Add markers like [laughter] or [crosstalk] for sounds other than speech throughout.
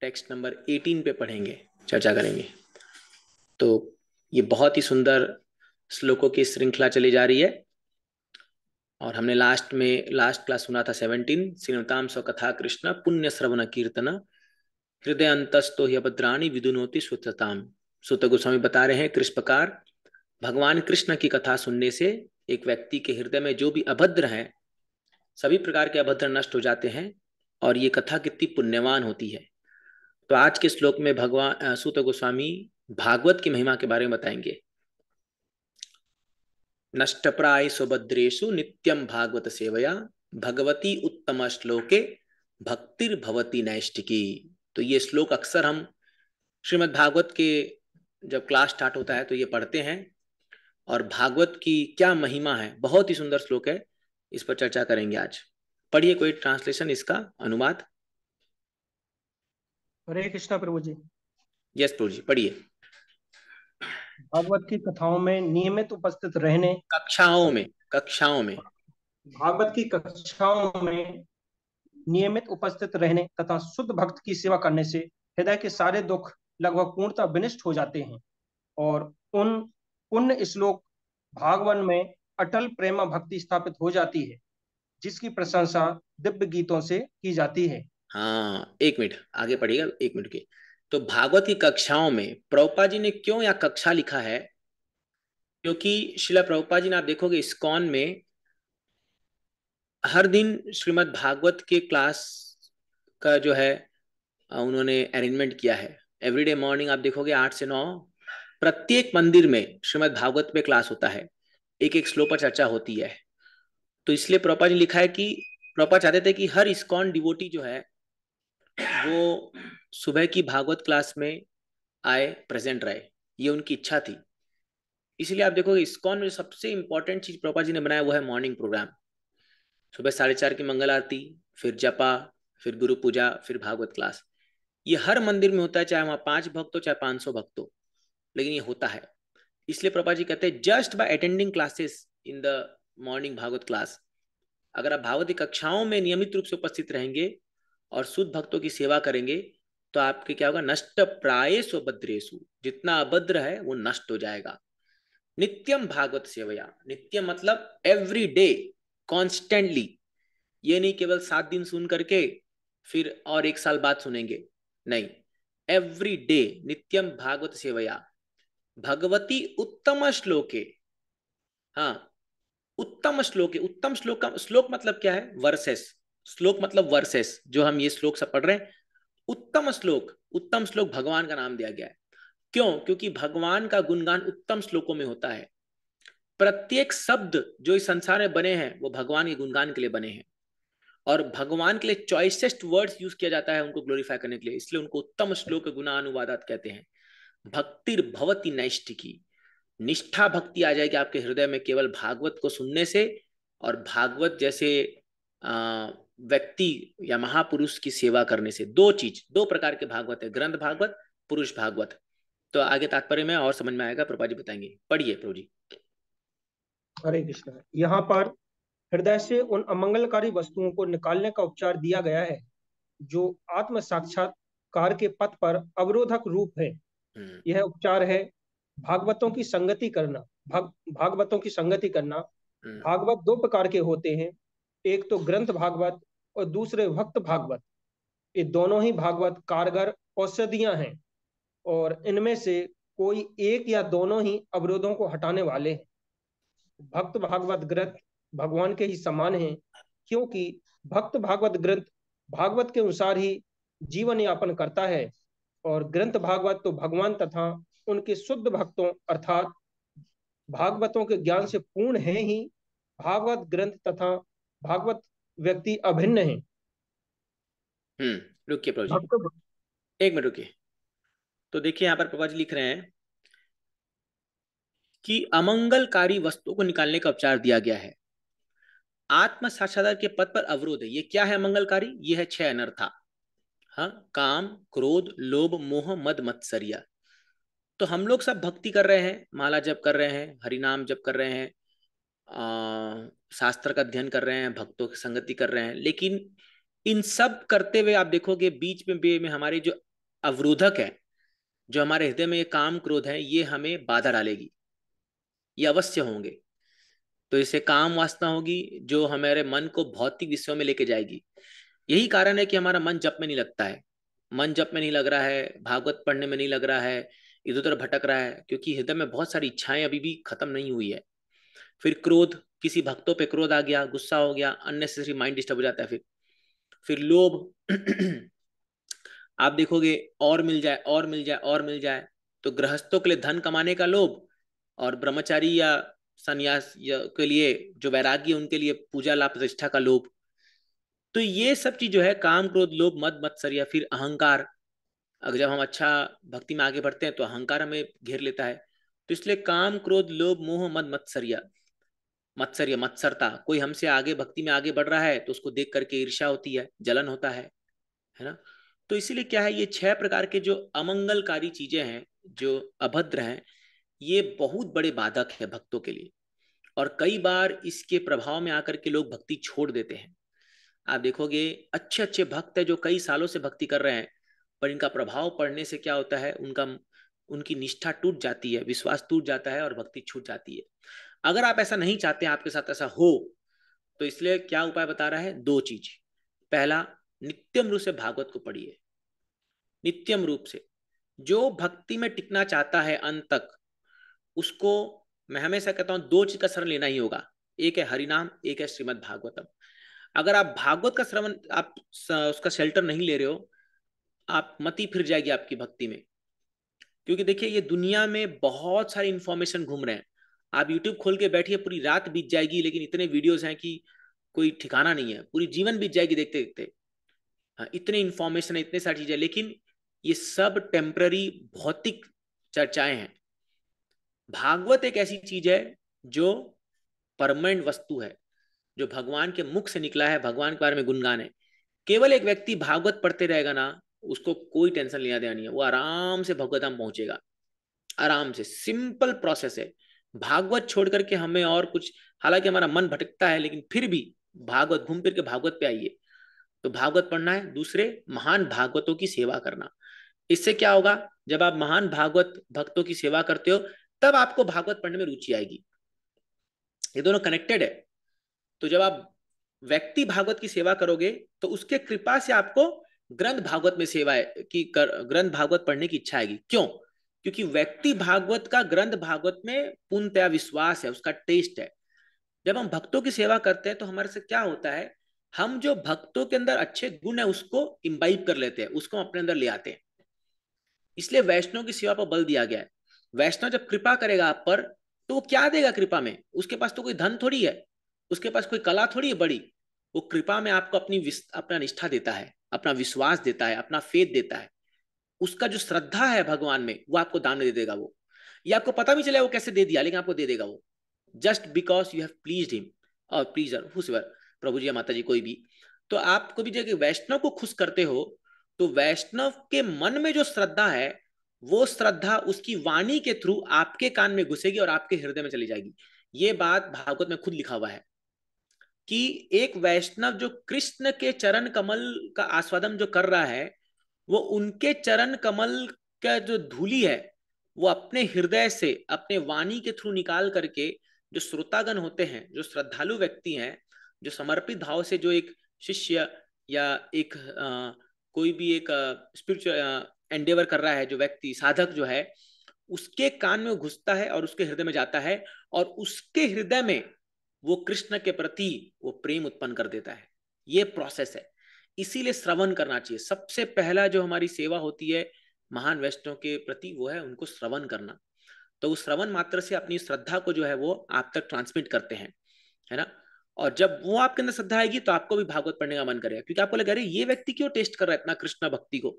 Text number 18 पे पढ़ेंगे चर्चा करेंगे तो ये बहुत ही सुंदर श्लोकों की श्रृंखला चली जा रही है और हमने लास्ट में लास्ट क्लास सुना था सेवनटीन श्रीनताम स्व कथा कृष्ण पुण्य श्रवण कीर्तन हृदय अंतस्तो ही अभद्राणी विदुनोति सुतताम सुत गोस्वामी बता रहे हैं कृष्णकार भगवान कृष्ण की कथा सुनने से एक व्यक्ति के हृदय में जो भी अभद्र है सभी प्रकार के अभद्र नष्ट हो जाते हैं और ये कथा कितनी पुण्यवान होती है तो आज के श्लोक में भगवान सूत गोस्वामी भागवत की महिमा के बारे में बताएंगे नष्ट प्राय सुभद्रेशु नित्यम भागवत सेवया भगवती उत्तम श्लोके भक्तिर भवती नैष्टिकी तो ये श्लोक अक्सर हम श्रीमद् भागवत के जब क्लास स्टार्ट होता है तो ये पढ़ते हैं और भागवत की क्या महिमा है बहुत ही सुंदर श्लोक है इस पर चर्चा करेंगे आज पढ़िए कोई ट्रांसलेशन इसका अनुवाद हरे कृष्णा प्रभु जी यस प्रभु जी पढ़िए भागवत की कथाओं में नियमित उपस्थित रहने कक्षाओं में कक्षाओं में भागवत की कक्षाओं में नियमित उपस्थित रहने तथा शुद्ध भक्त की सेवा करने से हृदय के सारे दुख लगभग पूर्णतः विनिष्ट हो जाते हैं और उन पुण्य श्लोक भागवन में अटल प्रेमा भक्ति स्थापित हो जाती है जिसकी प्रशंसा दिव्य गीतों से की जाती है हाँ एक मिनट आगे पढ़िएगा एक मिनट के तो भागवत की कक्षाओं में प्रभुपा जी ने क्यों या कक्षा लिखा है क्योंकि शिला प्रभुपा जी ने आप देखोगे कौन में हर दिन श्रीमद् भागवत के क्लास का जो है उन्होंने अरेंजमेंट किया है एवरीडे मॉर्निंग आप देखोगे आठ से नौ प्रत्येक मंदिर में श्रीमद् भागवत में क्लास होता है एक एक श्लोक पर चर्चा होती है तो इसलिए प्रोपा ने लिखा है कि प्रोपा चाहते थे कि हर इस्कॉन डिवोटी जो है वो सुबह की भागवत क्लास में आए प्रेजेंट रहे ये उनकी इच्छा थी इसलिए आप देखोगे इसकॉन में सबसे इंपॉर्टेंट चीज प्रभा जी ने बनाया वो है मॉर्निंग प्रोग्राम सुबह साढ़े चार की मंगल आरती फिर जपा फिर गुरु पूजा फिर भागवत क्लास ये हर मंदिर में होता है चाहे वहां पांच भक्त हो चाहे पांच सौ भक्त हो लेकिन ये होता है इसलिए प्रभा जी कहते हैं just by attending classes in the morning Bhagavat class अगर आप भागवत कक्षाओं में नियमित रूप से उपस्थित रहेंगे और शुद्ध भक्तों की सेवा करेंगे तो आपके क्या होगा नष्ट प्राय सुभद्रेशु जितना अभद्र है वो नष्ट हो जाएगा नित्यम भागवत सेवया नित्यम मतलब एवरी डे कॉन्स्टेंटली ये नहीं केवल सात दिन सुन करके फिर और एक साल बाद सुनेंगे नहीं एवरी डे नित्यम भागवत सेवया भगवती उत्तम श्लोके हाँ उत्तम श्लोके उत्तम श्लोक श्लोक मतलब क्या है वर्सेस श्लोक मतलब वर्सेस जो हम ये श्लोक सब पढ़ रहे हैं उत्तम श्लोक उत्तम श्लोक भगवान का नाम दिया गया है क्यों क्योंकि भगवान का गुणगान उत्तम श्लोकों में होता है प्रत्येक शब्द जो इस संसार में बने हैं वो भगवान के गुणगान के लिए बने हैं और भगवान के लिए चॉइसेस्ट वर्ड्स यूज किया जाता है उनको ग्लोरीफाई करने के लिए इसलिए उनको उत्तम श्लोक गुणानुवादात कहते हैं भक्तिर भवती नैष्टिकी निष्ठा भक्ति आ जाएगी आपके हृदय में केवल भागवत को सुनने से और भागवत जैसे अः व्यक्ति या महापुरुष की सेवा करने से दो चीज दो प्रकार के भागवत है ग्रंथ भागवत पुरुष भागवत तो आगे तात्पर्य में और समझ में आएगा प्रभा जी बताएंगे पढ़िए प्रभु जी हरे कृष्ण यहाँ पर हृदय से उन अमंगलकारी वस्तुओं को निकालने का उपचार दिया गया है जो आत्म साक्षात्कार के पथ पर अवरोधक रूप है हम्म। यह उपचार है भागवतों की संगति करना भाग, भागवतों की संगति करना हम्म। भागवत दो प्रकार के होते हैं एक तो ग्रंथ भागवत और दूसरे भक्त भागवत ये दोनों ही भागवत कारगर औषधियां हैं और इनमें से कोई एक या दोनों ही अवरोधों को हटाने वाले हैं भक्त भागवत ग्रंथ भगवान के ही समान हैं क्योंकि भक्त भागवत ग्रंथ भागवत के अनुसार ही जीवन यापन करता है और ग्रंथ भागवत तो भगवान तथा उनके शुद्ध भक्तों अर्थात भागवतों के ज्ञान से पूर्ण है ही भागवत ग्रंथ तथा भागवत व्यक्ति अभिन्न है हम्म, रुकिए प्रभु जी तो एक मिनट रुकिए तो देखिए यहाँ पर प्रभा जी लिख रहे हैं कि अमंगलकारी वस्तुओं को निकालने का उपचार दिया गया है आत्म साक्षात्कार के पद पर अवरोध है ये क्या है अमंगलकारी ये है छह अनर्था हाँ काम क्रोध लोभ मोह मद मत्सरिया तो हम लोग सब भक्ति कर रहे हैं माला जप कर रहे हैं हरिनाम जप कर रहे हैं शास्त्र का अध्ययन कर रहे हैं भक्तों की संगति कर रहे हैं लेकिन इन सब करते हुए आप देखोगे बीच में बीच में हमारे जो अवरोधक है जो हमारे हृदय में ये काम क्रोध है ये हमें बाधा डालेगी ये अवश्य होंगे तो इसे काम वासना होगी जो हमारे मन को भौतिक विषयों में लेके जाएगी यही कारण है कि हमारा मन जप में नहीं लगता है मन जप में नहीं लग रहा है भागवत पढ़ने में नहीं लग रहा है इधर उधर भटक रहा है क्योंकि हृदय में बहुत सारी इच्छाएं अभी भी खत्म नहीं हुई है फिर क्रोध किसी भक्तों पे क्रोध आ गया गुस्सा हो गया अननेसेसरी माइंड डिस्टर्ब हो जाता है फिर फिर लोभ [clears throat] आप देखोगे और मिल जाए और मिल जाए और मिल जाए तो गृहस्थों के लिए धन कमाने का लोभ और ब्रह्मचारी या संन्यास के लिए जो वैराग्य उनके लिए पूजा लाभ प्रतिष्ठा का लोभ तो ये सब चीज जो है काम क्रोध लोभ मत मत्सर या फिर अहंकार अगर जब हम अच्छा भक्ति में आगे बढ़ते हैं तो अहंकार हमें घेर लेता है तो इसलिए काम क्रोध लोभ मोह मद मत्सरिया मत्सर या मत्सरता कोई हमसे आगे भक्ति में आगे बढ़ रहा है तो उसको देख करके ईर्षा होती है जलन होता है है ना तो इसीलिए क्या है ये छह प्रकार के जो अमंगलकारी चीजें हैं जो अभद्र हैं ये बहुत बड़े बाधक है भक्तों के लिए और कई बार इसके प्रभाव में आकर के लोग भक्ति छोड़ देते हैं आप देखोगे अच्छे अच्छे भक्त है जो कई सालों से भक्ति कर रहे हैं पर इनका प्रभाव पड़ने से क्या होता है उनका उनकी निष्ठा टूट जाती है विश्वास टूट जाता है और भक्ति छूट जाती है अगर आप ऐसा नहीं चाहते आपके साथ ऐसा हो तो इसलिए क्या उपाय बता रहा है दो चीज पहला नित्यम रूप से भागवत को पढ़िए नित्यम रूप से जो भक्ति में टिकना चाहता है अंत तक उसको मैं हमेशा कहता हूं दो चीज का शरण लेना ही होगा एक है हरिनाम एक है श्रीमद भागवतम अगर आप भागवत का श्रवण आप उसका शेल्टर नहीं ले रहे हो आप मती फिर जाएगी आपकी भक्ति में क्योंकि देखिए ये दुनिया में बहुत सारी इंफॉर्मेशन घूम रहे हैं आप यूट्यूब खोल के बैठिए पूरी रात बीत जाएगी लेकिन इतने वीडियोज हैं कि कोई ठिकाना नहीं है पूरी जीवन बीत जाएगी देखते देखते हाँ इतने इन्फॉर्मेशन है इतने सारी चीजें लेकिन ये सब टेम्प्ररी भौतिक चर्चाएं हैं भागवत एक ऐसी चीज है जो परमानेंट वस्तु है जो भगवान के मुख से निकला है भगवान के बारे में गुणगान है केवल एक व्यक्ति भागवत पढ़ते रहेगा ना उसको कोई टेंशन लेना देना नहीं है वो आराम से भगवत धाम पहुंचेगा आराम से सिंपल प्रोसेस है भागवत छोड़ करके हमें और कुछ हालांकि हमारा मन भटकता है लेकिन फिर भी भागवत घूम फिर के भागवत पे आइए तो भागवत पढ़ना है दूसरे महान भागवतों की सेवा करना इससे क्या होगा जब आप महान भागवत भक्तों की सेवा करते हो तब आपको भागवत पढ़ने में रुचि आएगी ये दोनों कनेक्टेड है तो जब आप व्यक्ति भागवत की सेवा करोगे तो उसके कृपा से आपको ग्रंथ भागवत में सेवा की कर, ग्रंथ भागवत पढ़ने की इच्छा आएगी क्यों क्योंकि व्यक्ति भागवत का ग्रंथ भागवत में पूर्णतया विश्वास है उसका टेस्ट है जब हम भक्तों की सेवा करते हैं तो हमारे से क्या होता है हम जो भक्तों के अंदर अच्छे गुण है उसको इम्बाइब कर लेते हैं उसको हम अपने अंदर ले आते हैं इसलिए वैष्णव की सेवा पर बल दिया गया है वैष्णव जब कृपा करेगा आप पर तो वो क्या देगा कृपा में उसके पास तो कोई धन थोड़ी है उसके पास कोई कला थोड़ी है बड़ी वो कृपा में आपको अपनी अपना निष्ठा देता है अपना विश्वास देता है अपना फेद देता है उसका जो श्रद्धा है भगवान में वो आपको दान दे देगा वो ये आपको पता भी चले वो कैसे दे दिया लेकिन आपको दे देगा वो just because you have please him और प्लीज प्रभु जी या माता जी कोई भी तो आपको भी जब वैष्णव को खुश करते हो तो वैष्णव के मन में जो श्रद्धा है वो श्रद्धा उसकी वाणी के थ्रू आपके कान में घुसेगी और आपके हृदय में चली जाएगी ये बात भागवत में खुद लिखा हुआ है कि एक वैष्णव जो कृष्ण के चरण कमल का आस्वादन जो कर रहा है वो उनके चरण कमल का जो धूली है वो अपने हृदय से अपने वाणी के थ्रू निकाल करके जो श्रोतागण होते हैं जो श्रद्धालु व्यक्ति हैं जो समर्पित भाव से जो एक शिष्य या एक आ, कोई भी एक स्पिरिचुअल एंडेवर कर रहा है जो व्यक्ति साधक जो है उसके कान में घुसता है और उसके हृदय में जाता है और उसके हृदय में वो कृष्ण के प्रति वो प्रेम उत्पन्न कर देता है ये प्रोसेस है इसीलिए श्रवण करना चाहिए सबसे पहला जो हमारी सेवा होती है महान वैष्णव के प्रति वो है उनको श्रवण करना तो उस श्रवण मात्र से अपनी श्रद्धा को जो है वो आप तक ट्रांसमिट करते हैं है ना और जब वो आपके अंदर श्रद्धा आएगी तो आपको भी भागवत पढ़ने का मन करेगा क्योंकि आपको लगे अरे ये व्यक्ति क्यों टेस्ट कर रहा है इतना कृष्ण भक्ति को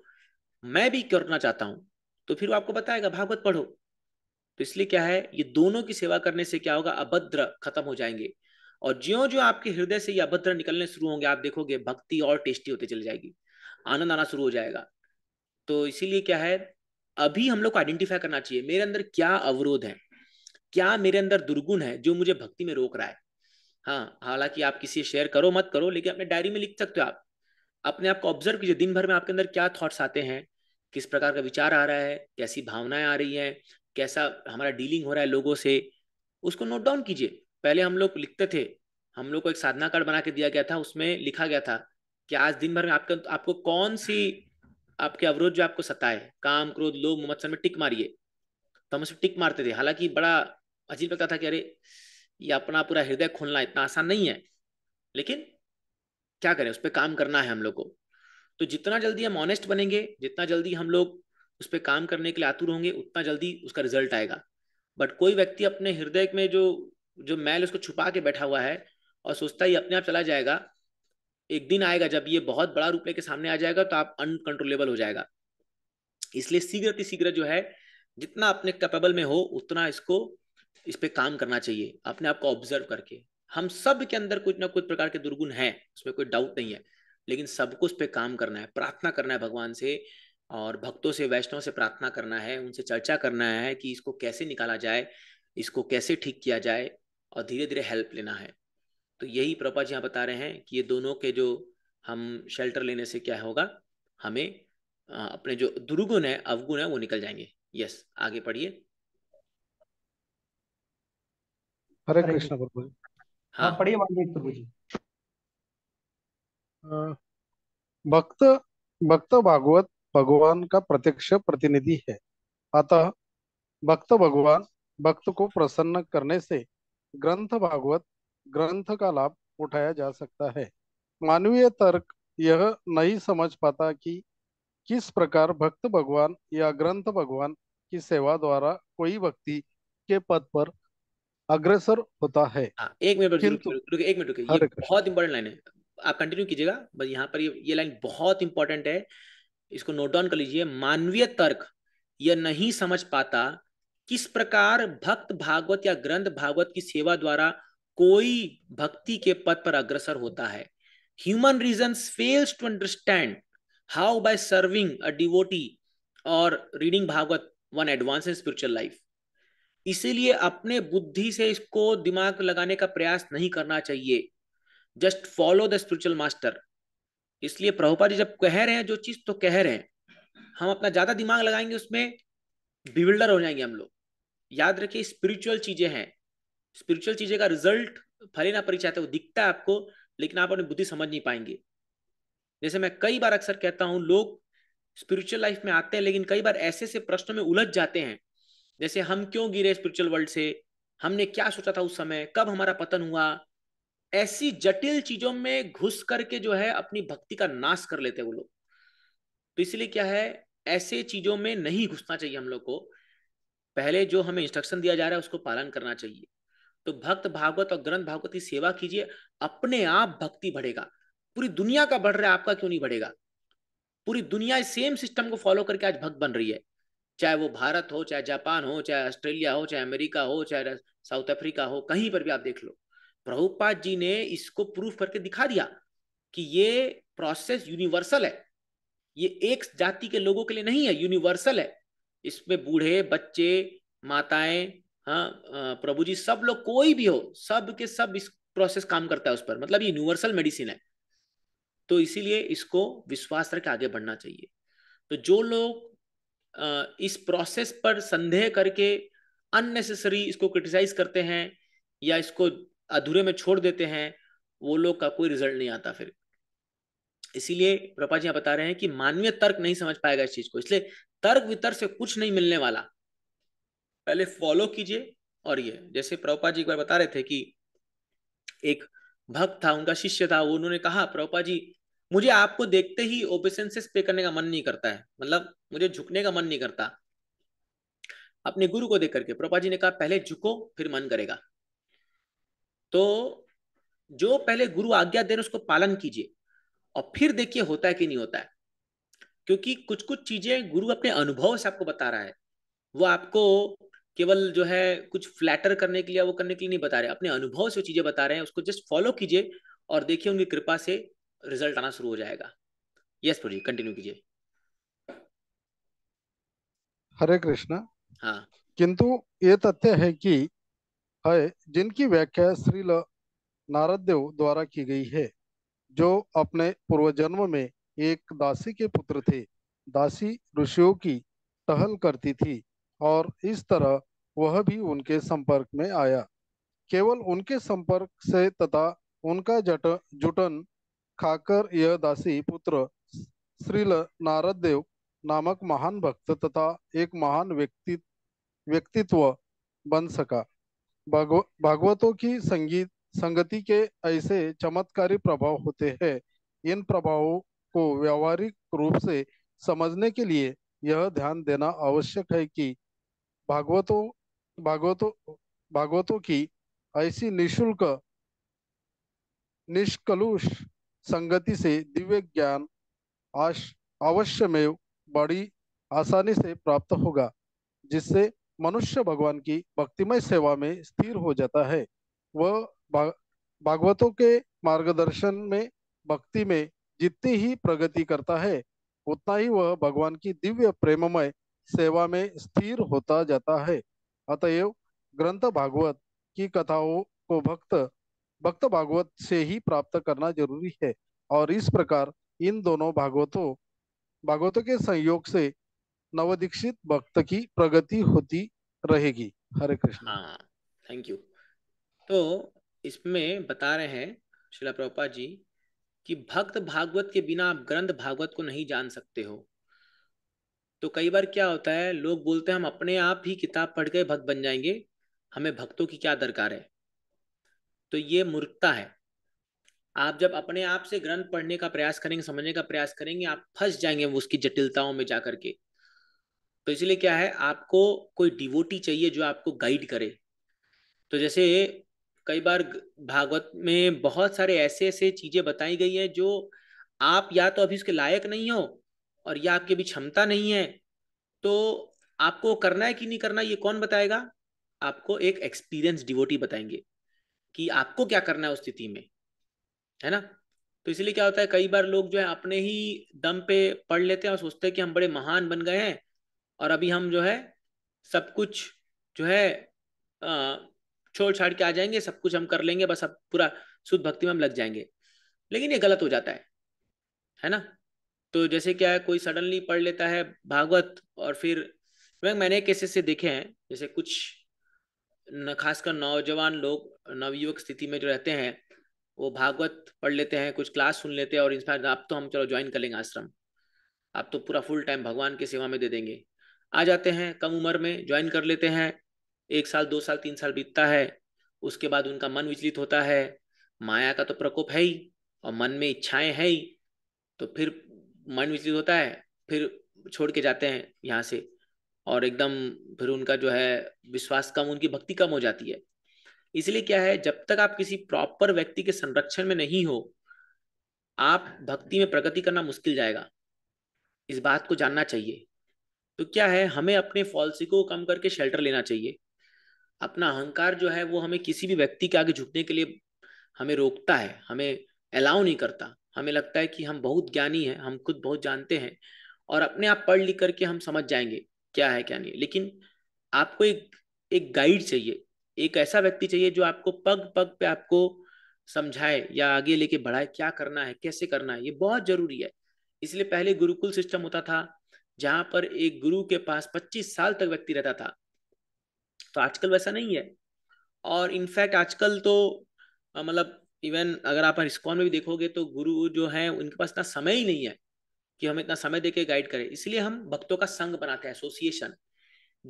मैं भी करना चाहता हूं तो फिर वो आपको बताएगा भागवत पढ़ो तो इसलिए क्या है ये दोनों की सेवा करने से क्या होगा अभद्र खत्म हो जाएंगे और ज्यो जो आपके हृदय से ये अभद्र निकलने शुरू होंगे आप देखोगे भक्ति और टेस्टी होती चली जाएगी आनंद आना शुरू हो जाएगा तो इसीलिए क्या है अभी हम लोग को आइडेंटिफाई करना चाहिए मेरे अंदर क्या अवरोध है क्या मेरे अंदर दुर्गुण है जो मुझे भक्ति में रोक रहा है हाँ हालांकि आप किसी शेयर करो मत करो लेकिन अपने डायरी में लिख सकते हो आप अपने आप को ऑब्जर्व कीजिए दिन भर में आपके अंदर क्या थॉट्स आते हैं किस प्रकार का विचार आ रहा है कैसी भावनाएं आ रही हैं कैसा हमारा डीलिंग हो रहा है लोगों से उसको नोट डाउन कीजिए पहले हम लोग लिखते थे हम लोग को एक साधना कार्ड बना के दिया गया था उसमें लिखा गया था कि आज दिन भर में आपके आपको कौन सी आपके अवरोध जो आपको सताए काम क्रोध लोग मुमत्सन में टिक मारिए तो हम उसमें टिक मारते थे हालांकि बड़ा अजीब लगता था कि अरे ये अपना पूरा हृदय खोलना इतना आसान नहीं है लेकिन क्या करें उस पर काम करना है हम लोग को तो जितना जल्दी हम ऑनेस्ट बनेंगे जितना जल्दी हम लोग उस पर काम करने के लिए आतुर होंगे उतना जल्दी उसका रिजल्ट आएगा बट कोई व्यक्ति अपने हृदय में जो जो मैल उसको छुपा के बैठा हुआ है और सोचता है अपने आप चला जाएगा एक दिन आएगा जब ये बहुत बड़ा रूप लेके सामने आ जाएगा तो आप अनकंट्रोलेबल हो जाएगा इसलिए शीघ्र अतिशीघ्र जो है जितना अपने कैपेबल में हो उतना इसको इस पर काम करना चाहिए अपने आप को ऑब्जर्व करके हम सब के अंदर कुछ ना कुछ प्रकार के दुर्गुण हैं उसमें कोई डाउट नहीं है लेकिन सबको उस पर काम करना है प्रार्थना करना है भगवान से और भक्तों से वैष्णव से प्रार्थना करना है उनसे चर्चा करना है कि इसको कैसे निकाला जाए इसको कैसे ठीक किया जाए और धीरे धीरे हेल्प लेना है तो यही प्रपा जी यहाँ बता रहे हैं कि ये दोनों के जो हम शेल्टर लेने से क्या होगा हमें अपने जो दुर्गुण है अवगुण है वो निकल जाएंगे यस आगे पढ़िए हरे कृष्ण प्रभु जी हाँ, हाँ पढ़िए प्रभु जी भक्त भक्त भागवत भगवान का प्रत्यक्ष प्रतिनिधि है अतः भक्त भगवान भक्त को प्रसन्न करने से ग्रंथ भागवत ग्रंथ का लाभ उठाया जा सकता है मानवीय तर्क यह नहीं समझ पाता कि किस प्रकार भक्त भगवान या ग्रंथ भगवान की सेवा द्वारा कोई व्यक्ति के पद पर अग्रसर होता है हाँ, एक मिनट एक मिनट ये बहुत इंपॉर्टेंट लाइन है आप कंटिन्यू कीजिएगा बस यहाँ पर ये, ये लाइन बहुत इंपॉर्टेंट है इसको नोट डाउन कर लीजिए मानवीय तर्क यह नहीं समझ पाता किस प्रकार भक्त भागवत या ग्रंथ भागवत की सेवा द्वारा कोई भक्ति के पद पर अग्रसर होता है human reason fails to understand how by serving a devotee और reading Bhagavat one advance in spiritual life इसीलिए अपने बुद्धि से इसको दिमाग लगाने का प्रयास नहीं करना चाहिए just follow the spiritual master इसलिए प्रभुपा जी जब कह रहे हैं जो चीज तो कह रहे हैं हम अपना ज्यादा दिमाग लगाएंगे उसमें बिविल्डर हो जाएंगे हम लोग याद रखिए स्पिरिचुअल चीजें हैं स्पिरिचुअल चीजें का रिजल्ट फले ना परिचय तो वो दिखता है आपको लेकिन आप अपनी बुद्धि समझ नहीं पाएंगे जैसे मैं कई बार अक्सर कहता हूं लोग स्पिरिचुअल लाइफ में आते हैं लेकिन कई बार ऐसे ऐसे प्रश्नों में उलझ जाते हैं जैसे हम क्यों गिरे स्पिरिचुअल वर्ल्ड से हमने क्या सोचा था उस समय कब हमारा पतन हुआ ऐसी जटिल चीजों में घुस करके जो है अपनी भक्ति का नाश कर लेते हैं वो लोग तो इसलिए क्या है ऐसे चीजों में नहीं घुसना चाहिए हम लोग को पहले जो हमें इंस्ट्रक्शन दिया जा रहा है उसको पालन करना चाहिए तो भक्त भागवत और ग्रंथ भागवत की सेवा कीजिए अपने आप भक्ति बढ़ेगा पूरी दुनिया का बढ़ रहा है आपका क्यों नहीं बढ़ेगा पूरी दुनिया सेम सिस्टम को फॉलो करके आज भक्त बन रही है चाहे वो भारत हो चाहे जापान हो चाहे ऑस्ट्रेलिया हो चाहे अमेरिका हो चाहे साउथ अफ्रीका हो कहीं पर भी आप देख लो प्रभुपाद जी ने इसको प्रूफ करके दिखा दिया कि ये प्रोसेस यूनिवर्सल है ये एक जाति के लोगों के लिए नहीं है यूनिवर्सल है इसमें बूढ़े बच्चे माताएं हाँ प्रभु जी सब लोग कोई भी हो सब के सब इस प्रोसेस काम करता है उस पर मतलब यूनिवर्सल मेडिसिन है तो इसीलिए इसको विश्वास रख आगे बढ़ना चाहिए तो जो लोग इस प्रोसेस पर संदेह करके अननेसेसरी इसको क्रिटिसाइज करते हैं या इसको अधूरे में छोड़ देते हैं वो लोग का कोई रिजल्ट नहीं आता फिर इसीलिए प्रपा जी बता रहे हैं कि मानवीय तर्क नहीं समझ पाएगा इस चीज को इसलिए तर्क वितर्क से कुछ नहीं मिलने वाला पहले फॉलो कीजिए और ये जैसे प्रभुपा जी एक बार बता रहे थे कि एक भक्त था उनका शिष्य था वो उन्होंने कहा प्रभुपा जी मुझे आपको देखते ही ओबिसेंसेस पे करने का मन नहीं करता है मतलब मुझे झुकने का मन नहीं करता अपने गुरु को देख करके प्रभुपा जी ने कहा पहले झुको फिर मन करेगा तो जो पहले गुरु आज्ञा दे रहे उसको पालन कीजिए और फिर देखिए होता है कि नहीं होता है क्योंकि कुछ कुछ चीजें गुरु अपने अनुभव से आपको बता रहा है वो आपको केवल जो है कुछ फ्लैटर करने के लिए वो करने के लिए नहीं बता रहे अपने अनुभव से चीजें बता रहे हैं उसको जस्ट फॉलो कीजिए और देखिए उनकी कृपा से रिजल्ट आना शुरू हो जाएगा यस प्रोजी कंटिन्यू कीजिए हरे कृष्णा हाँ किंतु ये तथ्य है कि है जिनकी व्याख्या श्रील नारद देव द्वारा की गई है जो अपने पूर्वजन्म में एक दासी के पुत्र थे दासी ऋषियों की टहल करती थी और इस तरह वह भी उनके संपर्क में आया केवल उनके संपर्क से तथा उनका जट जुटन खाकर यह दासी पुत्र श्रील नारद देव नामक महान भक्त तथा एक महान व्यक्ति व्यक्तित्व बन सका भागवतों की संगीत संगति के ऐसे चमत्कारी प्रभाव होते हैं इन प्रभावों को व्यवहारिक रूप से समझने के लिए यह ध्यान देना आवश्यक है कि भागवतों भागवतों भागवतों की ऐसी निशुल्क निष्कलुष संगति से दिव्य ज्ञान आश अवश्य में बड़ी आसानी से प्राप्त होगा जिससे मनुष्य भगवान की भक्तिमय सेवा में स्थिर हो जाता है वह भागवतों के मार्गदर्शन में भक्ति में जितनी ही प्रगति करता है उतना ही वह भगवान की दिव्य प्रेममय सेवा में स्थिर होता जाता है अतएव ग्रंथ भागवत की कथाओं को भक्त भक्त भागवत से ही प्राप्त करना जरूरी है और इस प्रकार इन दोनों भागवतों भागवतों के संयोग से नवदीक्षित भक्त की प्रगति होती रहेगी हरे कृष्ण थैंक हाँ, यू तो इसमें बता रहे हैं शिला प्रभुपा जी कि भक्त भागवत के बिना आप ग्रंथ भागवत को नहीं जान सकते हो तो कई बार क्या होता है लोग बोलते हैं हम अपने आप ही किताब पढ़ के भक्त बन जाएंगे हमें भक्तों की क्या दरकार है तो ये मूर्खता है आप जब अपने आप से ग्रंथ पढ़ने का प्रयास करेंगे समझने का प्रयास करेंगे आप फंस जाएंगे उसकी जटिलताओं में जाकर के तो इसलिए क्या है आपको कोई डिवोटी चाहिए जो आपको गाइड करे तो जैसे कई बार भागवत में बहुत सारे ऐसे ऐसे चीजें बताई गई हैं जो आप या तो अभी उसके लायक नहीं हो और या आपके भी क्षमता नहीं है तो आपको करना है कि नहीं करना ये कौन बताएगा आपको एक एक्सपीरियंस डिवोटी बताएंगे कि आपको क्या करना है उस स्थिति में है ना तो इसलिए क्या होता है कई बार लोग जो है अपने ही दम पे पढ़ लेते हैं और सोचते हैं कि हम बड़े महान बन गए हैं और अभी हम जो है सब कुछ जो है आ, छोड़ छाड़ के आ जाएंगे सब कुछ हम कर लेंगे बस अब पूरा शुद्ध भक्ति में हम लग जाएंगे लेकिन ये गलत हो जाता है है ना तो जैसे क्या है कोई सडनली पढ़ लेता है भागवत और फिर मैंने केसेस से देखे हैं जैसे कुछ न खासकर नौजवान लोग नवयुवक स्थिति में जो रहते हैं वो भागवत पढ़ लेते हैं कुछ क्लास सुन लेते हैं और इंस्पायर आप तो हम चलो ज्वाइन कर लेंगे आश्रम आप तो पूरा फुल टाइम भगवान की सेवा में दे देंगे आ जाते हैं कम उम्र में ज्वाइन कर लेते हैं एक साल दो साल तीन साल बीतता है उसके बाद उनका मन विचलित होता है माया का तो प्रकोप है ही और मन में इच्छाएं है ही तो फिर मन विचलित होता है फिर छोड़ के जाते हैं यहाँ से और एकदम फिर उनका जो है विश्वास कम उनकी भक्ति कम हो जाती है इसलिए क्या है जब तक आप किसी प्रॉपर व्यक्ति के संरक्षण में नहीं हो आप भक्ति में प्रगति करना मुश्किल जाएगा इस बात को जानना चाहिए तो क्या है हमें अपने को कम करके शेल्टर लेना चाहिए अपना अहंकार जो है वो हमें किसी भी व्यक्ति के आगे झुकने के लिए हमें रोकता है हमें अलाउ नहीं करता हमें लगता है कि हम बहुत ज्ञानी हैं हम खुद बहुत जानते हैं और अपने आप पढ़ लिख करके हम समझ जाएंगे क्या है क्या नहीं लेकिन आपको एक एक गाइड चाहिए एक ऐसा व्यक्ति चाहिए जो आपको पग पग पे आपको समझाए या आगे लेके बढ़ाए क्या करना है कैसे करना है ये बहुत जरूरी है इसलिए पहले गुरुकुल सिस्टम होता था जहाँ पर एक गुरु के पास 25 साल तक व्यक्ति रहता था तो आजकल वैसा नहीं है और इनफैक्ट आजकल तो मतलब इवन अगर आप रिस्कॉन में भी देखोगे तो गुरु जो है उनके पास इतना समय ही नहीं है कि हम इतना समय देके गाइड करें इसलिए हम भक्तों का संघ बनाते हैं एसोसिएशन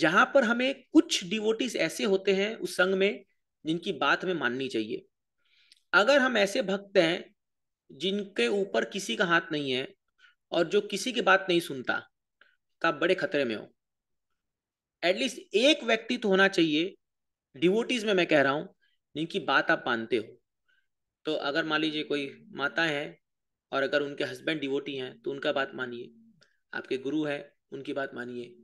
जहां पर हमें कुछ डिवोटीज ऐसे होते हैं उस संघ में जिनकी बात हमें माननी चाहिए अगर हम ऐसे भक्त हैं जिनके ऊपर किसी का हाथ नहीं है और जो किसी की बात नहीं सुनता तो आप बड़े खतरे में हो एटलीस्ट एक व्यक्ति तो होना चाहिए डिवोटीज में मैं कह रहा हूं जिनकी बात आप मानते हो तो अगर मान लीजिए कोई माता है और अगर उनके हस्बैंड डिवोटी हैं तो उनका बात मानिए आपके गुरु है उनकी बात मानिए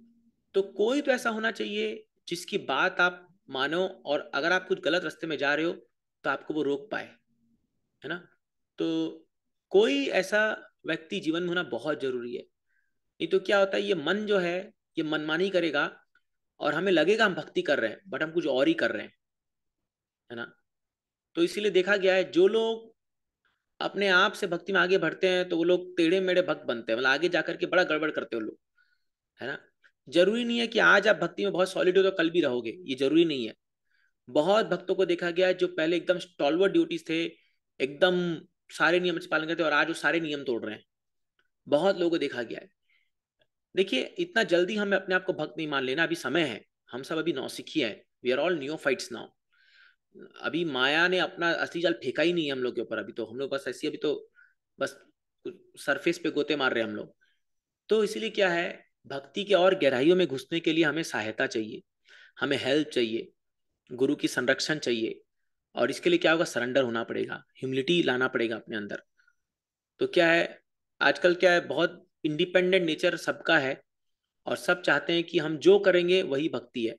तो कोई तो ऐसा होना चाहिए जिसकी बात आप मानो और अगर आप कुछ गलत रास्ते में जा रहे हो तो आपको वो रोक पाए है ना तो कोई ऐसा व्यक्ति जीवन में होना बहुत जरूरी है नहीं तो क्या होता है ये मन जो है ये मनमानी करेगा और हमें लगेगा हम भक्ति कर रहे हैं बट हम कुछ और ही कर रहे हैं है ना तो इसीलिए देखा गया है जो लोग अपने आप से भक्ति में आगे बढ़ते हैं तो वो लोग टेढ़े मेढ़े भक्त बनते हैं मतलब आगे जाकर के बड़ा गड़बड़ करते हो लोग है ना जरूरी नहीं है कि आज आप भक्ति में बहुत सॉलिड हो तो कल भी रहोगे ये जरूरी नहीं है बहुत भक्तों को देखा गया है जो पहले एकदम स्टॉलवर ड्यूटीज थे एकदम सारे नियम से पालन करते और आज वो सारे नियम तोड़ रहे हैं बहुत लोगों को देखा गया है देखिए इतना जल्दी हमें अपने आप को भक्त नहीं मान लेना अभी समय है हम सब अभी नौसिखी है we are all neophytes now अभी माया ने अपना असली जाल फेंका ही नहीं है हम लोग के ऊपर अभी तो हम लोग बस ऐसी अभी तो बस सरफेस पे गोते मार रहे हैं हम लोग तो इसीलिए क्या है भक्ति के और गहराइयों में घुसने के लिए हमें सहायता चाहिए हमें हेल्प चाहिए गुरु की संरक्षण चाहिए और इसके लिए क्या होगा सरेंडर होना पड़ेगा ह्यूमिलिटी लाना पड़ेगा अपने अंदर तो क्या है आजकल क्या है बहुत इंडिपेंडेंट नेचर सबका है और सब चाहते हैं कि हम जो करेंगे वही भक्ति है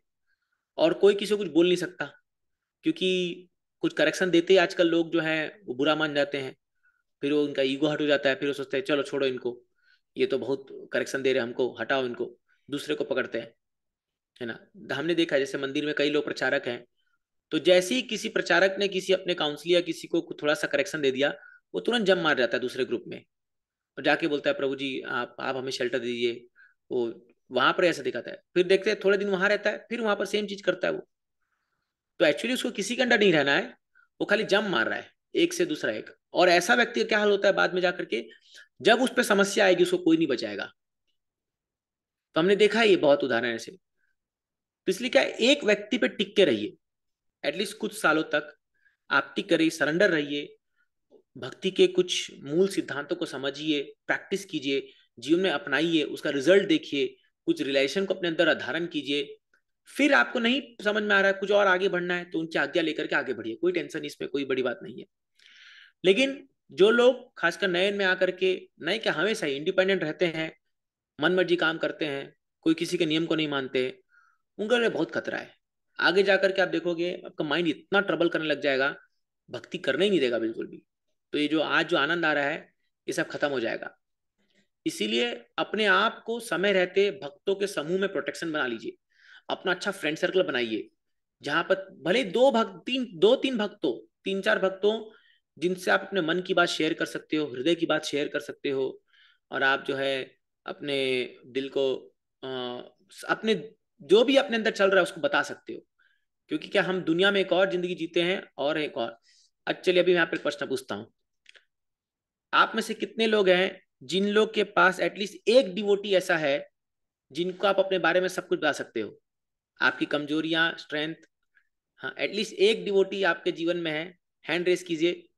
और कोई किसी को कुछ बोल नहीं सकता क्योंकि कुछ करेक्शन देते ही आजकल लोग जो हैं वो बुरा मान जाते हैं फिर वो उनका ईगो हट हो जाता है फिर वो सोचते हैं चलो छोड़ो इनको ये तो बहुत करेक्शन दे रहे हमको हटाओ इनको दूसरे को पकड़ते हैं है ना हमने देखा जैसे मंदिर में कई लोग प्रचारक हैं तो जैसे ही किसी प्रचारक ने किसी अपने काउंसिल या किसी को थोड़ा सा करेक्शन दे दिया वो तुरंत जम मार जाता है दूसरे ग्रुप में और जाके बोलता है प्रभु जी आप आप हमें शेल्टर दीजिए वो वहां पर ऐसा दिखाता है फिर देखते हैं थोड़े दिन वहां रहता है फिर वहां पर सेम चीज करता है वो तो एक्चुअली उसको किसी के अंडर नहीं रहना है वो खाली जम मार रहा है एक से दूसरा एक और ऐसा व्यक्ति का क्या हाल होता है बाद में जाकर के जब उस पर समस्या आएगी उसको कोई नहीं बचाएगा तो हमने देखा है ये बहुत उदाहरण ऐसे तो इसलिए क्या एक व्यक्ति पे टिक के रहिए एटलीस्ट कुछ सालों तक आप टिक करिए सरेंडर रहिए भक्ति के कुछ मूल सिद्धांतों को समझिए प्रैक्टिस कीजिए जीवन में अपनाइए उसका रिजल्ट देखिए कुछ रिलेशन को अपने अंदर धारण कीजिए फिर आपको नहीं समझ में आ रहा है कुछ और आगे बढ़ना है तो उनकी आज्ञा लेकर के आगे बढ़िए कोई टेंशन इसमें कोई बड़ी बात नहीं है लेकिन जो लोग खासकर नए में आकर के नए क्या हमेशा ही इंडिपेंडेंट रहते हैं मन मर्जी काम करते हैं कोई किसी के नियम को नहीं मानते उनके लिए बहुत खतरा है आगे जाकर के आप देखोगे आपका माइंड इतना ट्रबल करने लग जाएगा भक्ति करने ही नहीं देगा बिल्कुल भी तो ये जो आज जो आनंद आ रहा है ये सब खत्म हो जाएगा इसीलिए अपने आप को समय रहते भक्तों के समूह में प्रोटेक्शन बना लीजिए अपना अच्छा फ्रेंड सर्कल बनाइए जहां पर भले दो भक्त तीन दो तीन भक्तों तीन चार भक्तों जिनसे आप अपने मन की बात शेयर कर सकते हो हृदय की बात शेयर कर सकते हो और आप जो है अपने दिल को आ, अपने जो भी अपने अंदर चल रहा है उसको बता सकते हो क्योंकि क्या हम दुनिया में एक और जिंदगी जीते हैं और एक और चलिए अभी मैं यहाँ प्रश्न पूछता हूँ आप में से कितने लोग हैं जिन लोग के पास एटलीस्ट एक डिवोटी ऐसा है जिनको आप अपने बारे में सब कुछ बता सकते हो आपकी कमजोरियां स्ट्रेंथ हाँ एटलीस्ट एक डिवोटी आपके जीवन में है हैंड रेस कीजिए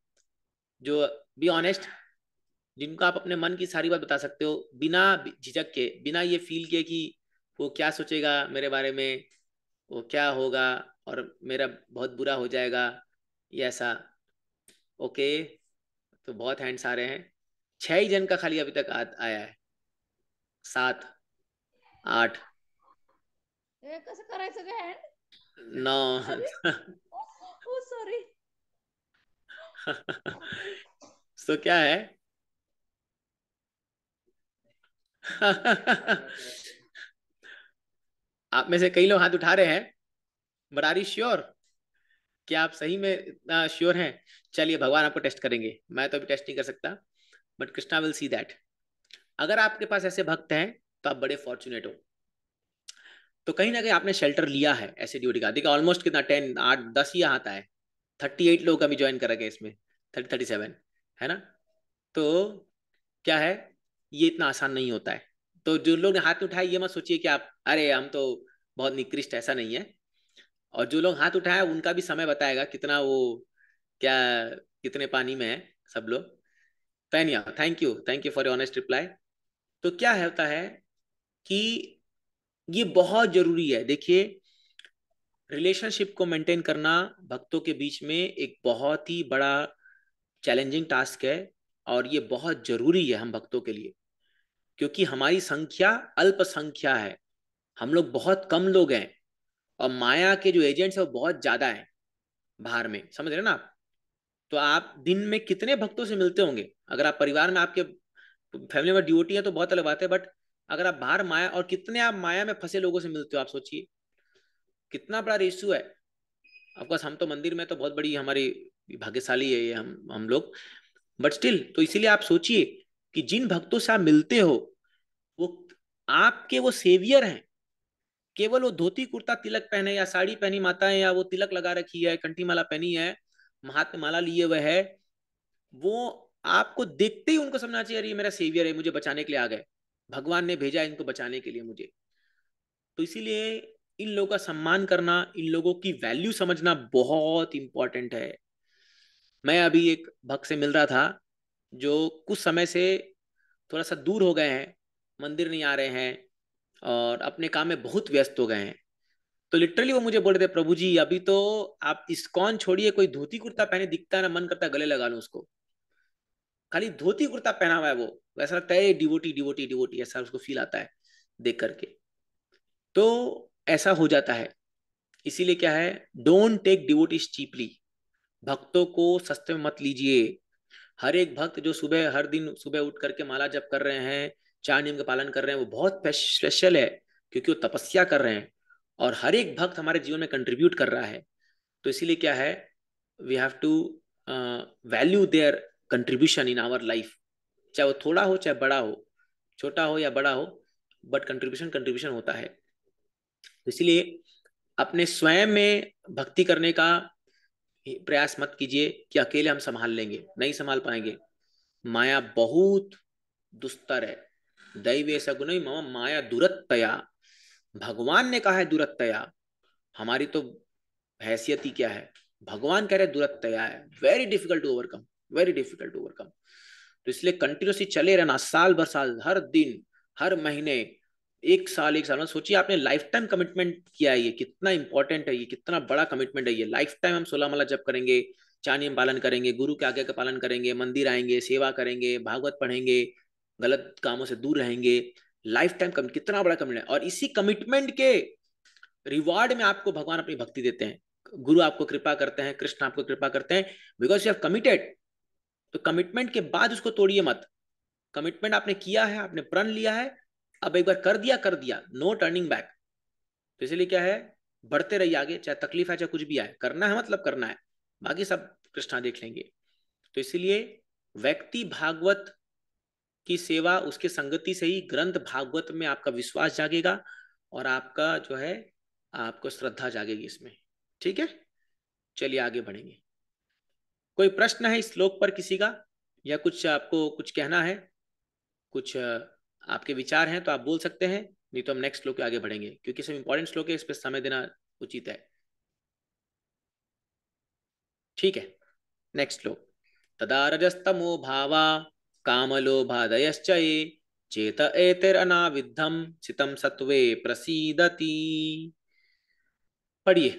जो बी ऑनेस्ट जिनको आप अपने मन की सारी बात बता सकते हो बिना झिझक के बिना ये फील किए कि वो क्या सोचेगा मेरे बारे में वो क्या होगा और मेरा बहुत बुरा हो जाएगा ये ऐसा ओके तो बहुत हैंड सारे हैं छह ही जन का खाली अभी तक आ, आया है सात आठ नौ सॉरी तो क्या है आप में से कई लोग हाथ उठा रहे हैं बट आर यू श्योर क्या आप सही में इतना श्योर हैं चलिए भगवान आपको टेस्ट करेंगे मैं तो अभी टेस्ट नहीं कर सकता but Krishna will see that अगर आपके पास ऐसे भक्त हैं तो आप बड़े फॉर्चुनेट हो तो कहीं ना कहीं आपने शेल्टर लिया है ऐसे ड्यूटी का देखिए ऑलमोस्ट कितना टेन आठ दस ही आता है थर्टी एट लोग अभी ज्वाइन कर रखे इसमें थर्टी थर्टी सेवन है ना तो क्या है ये इतना आसान नहीं होता है तो जो लोग ने हाथ उठाए ये मत सोचिए कि आप अरे हम तो बहुत निकृष्ट ऐसा नहीं है और जो लोग हाथ उठाए उनका भी समय बताएगा कितना वो क्या कितने पानी में है सब लोग फैनिया thank you thank you for your honest reply तो क्या होता है कि ये बहुत जरूरी है देखिए रिलेशनशिप को मेंटेन करना भक्तों के बीच में एक बहुत ही बड़ा चैलेंजिंग टास्क है और ये बहुत जरूरी है हम भक्तों के लिए क्योंकि हमारी संख्या अल्पसंख्या है हम लोग बहुत कम लोग हैं और माया के जो एजेंट्स हैं वो बहुत ज्यादा हैं बाहर में समझ रहे ना आप तो आप दिन में कितने भक्तों से मिलते होंगे अगर आप परिवार में आपके फैमिली में ड्यूटी है तो बहुत अलग बात है बट अगर आप बाहर माया और कितने आप माया में फंसे लोगों से मिलते हो आप सोचिए कितना बड़ा रेशू है अफकोर्स हम तो मंदिर में तो बहुत बड़ी हमारी भाग्यशाली है ये हम हम लोग बट स्टिल तो इसीलिए आप सोचिए कि जिन भक्तों से आप मिलते हो वो आपके वो सेवियर हैं केवल वो धोती कुर्ता तिलक पहने या साड़ी पहनी माता है या वो तिलक लगा रखी है कंठी माला पहनी है महात्म माला लिए हुए है वो आपको देखते ही उनको समझना चाहिए अरे ये मेरा सेवियर है मुझे बचाने के लिए आ गए भगवान ने भेजा इनको बचाने के लिए मुझे तो इसीलिए इन लोगों का सम्मान करना इन लोगों की वैल्यू समझना बहुत इंपॉर्टेंट है मैं अभी एक भक्त से मिल रहा था जो कुछ समय से थोड़ा सा दूर हो गए हैं मंदिर नहीं आ रहे हैं और अपने काम में बहुत व्यस्त हो गए हैं तो लिटरली वो मुझे बोल रहे थे प्रभु जी अभी तो आप इस कौन छोड़िए कोई धोती कुर्ता पहने दिखता ना मन करता गले लगा लो उसको खाली धोती कुर्ता पहना हुआ है वो वैसा लगता है डिवोटी डिवोटी डिवोटी ऐसा उसको फील आता है देख करके तो ऐसा हो जाता है इसीलिए क्या है डोंट टेक डिवोटी चीपली भक्तों को सस्ते में मत लीजिए हर एक भक्त जो सुबह हर दिन सुबह उठ करके माला जप कर रहे हैं चार नियम का पालन कर रहे हैं वो बहुत स्पेशल है क्योंकि वो तपस्या कर रहे हैं और हर एक भक्त हमारे जीवन में कंट्रीब्यूट कर रहा है तो इसीलिए क्या है we have to value their contribution in our life चाहे वो थोड़ा हो चाहे बड़ा हो छोटा हो या बड़ा हो बट कंट्रीब्यूशन कंट्रीब्यूशन होता है तो इसलिए अपने स्वयं में भक्ति करने का प्रयास मत कीजिए कि अकेले हम संभाल लेंगे नहीं संभाल पाएंगे माया बहुत दुस्तर है दैवे सगुण माया दुरतया भगवान ने कहा है दुरत्तया हमारी तो हैसियत ही क्या है भगवान कह रहे दुरत्तया है very difficult to overcome very difficult to overcome तो इसलिए कंटिन्यूसली चले रहना साल भर साल हर दिन हर महीने एक साल एक साल सोचिए आपने लाइफ टाइम कमिटमेंट किया है ये कितना इंपॉर्टेंट है ये कितना बड़ा कमिटमेंट है ये लाइफ टाइम हम सोलह माला जब करेंगे चानियम पालन करेंगे गुरु के आज्ञा का पालन करेंगे मंदिर आएंगे सेवा करेंगे भागवत पढ़ेंगे गलत कामों से दूर रहेंगे लाइफ टाइम कमिट कितना बड़ा कमिटमेंट और इसी कमिटमेंट के रिवॉर्ड में आपको भगवान अपनी भक्ति देते हैं गुरु आपको कृपा करते हैं कृष्ण आपको कृपा करते हैं बिकॉज यू हैव कमिटेड तो कमिटमेंट के बाद उसको तोड़िए मत कमिटमेंट आपने किया है आपने प्रण लिया है अब एक बार कर दिया कर दिया नो टर्निंग बैक तो इसलिए क्या है बढ़ते रहिए आगे चाहे तकलीफ है चाहे कुछ भी आए करना है मतलब करना है बाकी सब कृष्णा देख लेंगे तो इसीलिए व्यक्ति भागवत की सेवा उसके संगति से ही ग्रंथ भागवत में आपका विश्वास जागेगा और आपका जो है आपको श्रद्धा जागेगी इसमें ठीक है चलिए आगे बढ़ेंगे कोई प्रश्न है इस श्लोक पर किसी का या कुछ आपको कुछ कहना है कुछ आपके विचार हैं तो आप बोल सकते हैं नहीं तो हम नेक्स्ट श्लोक आगे बढ़ेंगे क्योंकि सब इंपॉर्टेंट श्लोक है इस पर समय देना उचित है ठीक है नेक्स्ट श्लोक तदा रजस्तमो भावा कामलोभादयश्चये ये चेत एतिरनाविद्धम चितम सत्वे प्रसीदति पढ़िए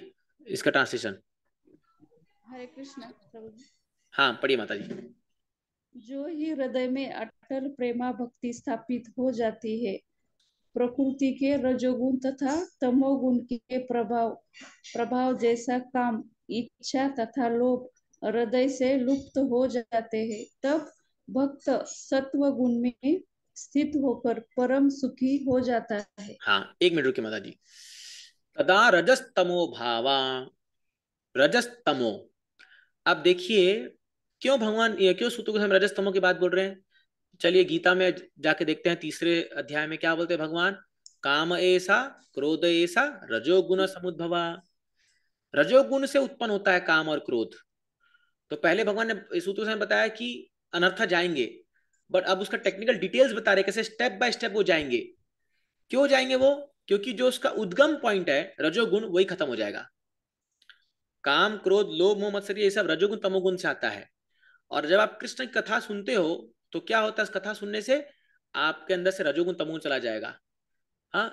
इसका ट्रांसलेशन हरे कृष्णा हाँ पढ़िए माता जी जो ही हृदय में अटल प्रेमा भक्ति स्थापित हो जाती है प्रकृति के रजोगुण तथा तमोगुण के प्रभाव प्रभाव जैसा काम इच्छा तथा लोभ हृदय से लुप्त हो जाते हैं तब भक्त सत्व गुण में स्थित होकर परम सुखी हो जाता है हाँ एक मिनट रुकी माता जी तदा रजस्तमो भावा रजस्तमो अब देखिए क्यों भगवान क्यों सूत्र को हम रजस्तमो की बात बोल रहे हैं चलिए गीता में जाके देखते हैं तीसरे अध्याय में क्या बोलते हैं भगवान काम ऐसा क्रोध ऐसा रजोगुण समुद्भवा रजोगुण से उत्पन्न होता है काम और क्रोध तो पहले भगवान ने सूत्र से बताया कि अनर्था जाएंगे बट अब उसका टेक्निकल डिटेल्स बता रहे कैसे स्टेप बाय स्टेप वो जाएंगे क्यों जाएंगे वो क्योंकि जो उसका उद्गम पॉइंट है रजोगुण वही खत्म हो जाएगा काम क्रोध लोभ मोह मत्सर ये सब रजोगुण तमोगुण से आता है और जब आप कृष्ण की कथा सुनते हो तो क्या होता है कथा सुनने से आपके अंदर से रजोगुण तमोगुण चला जाएगा हाँ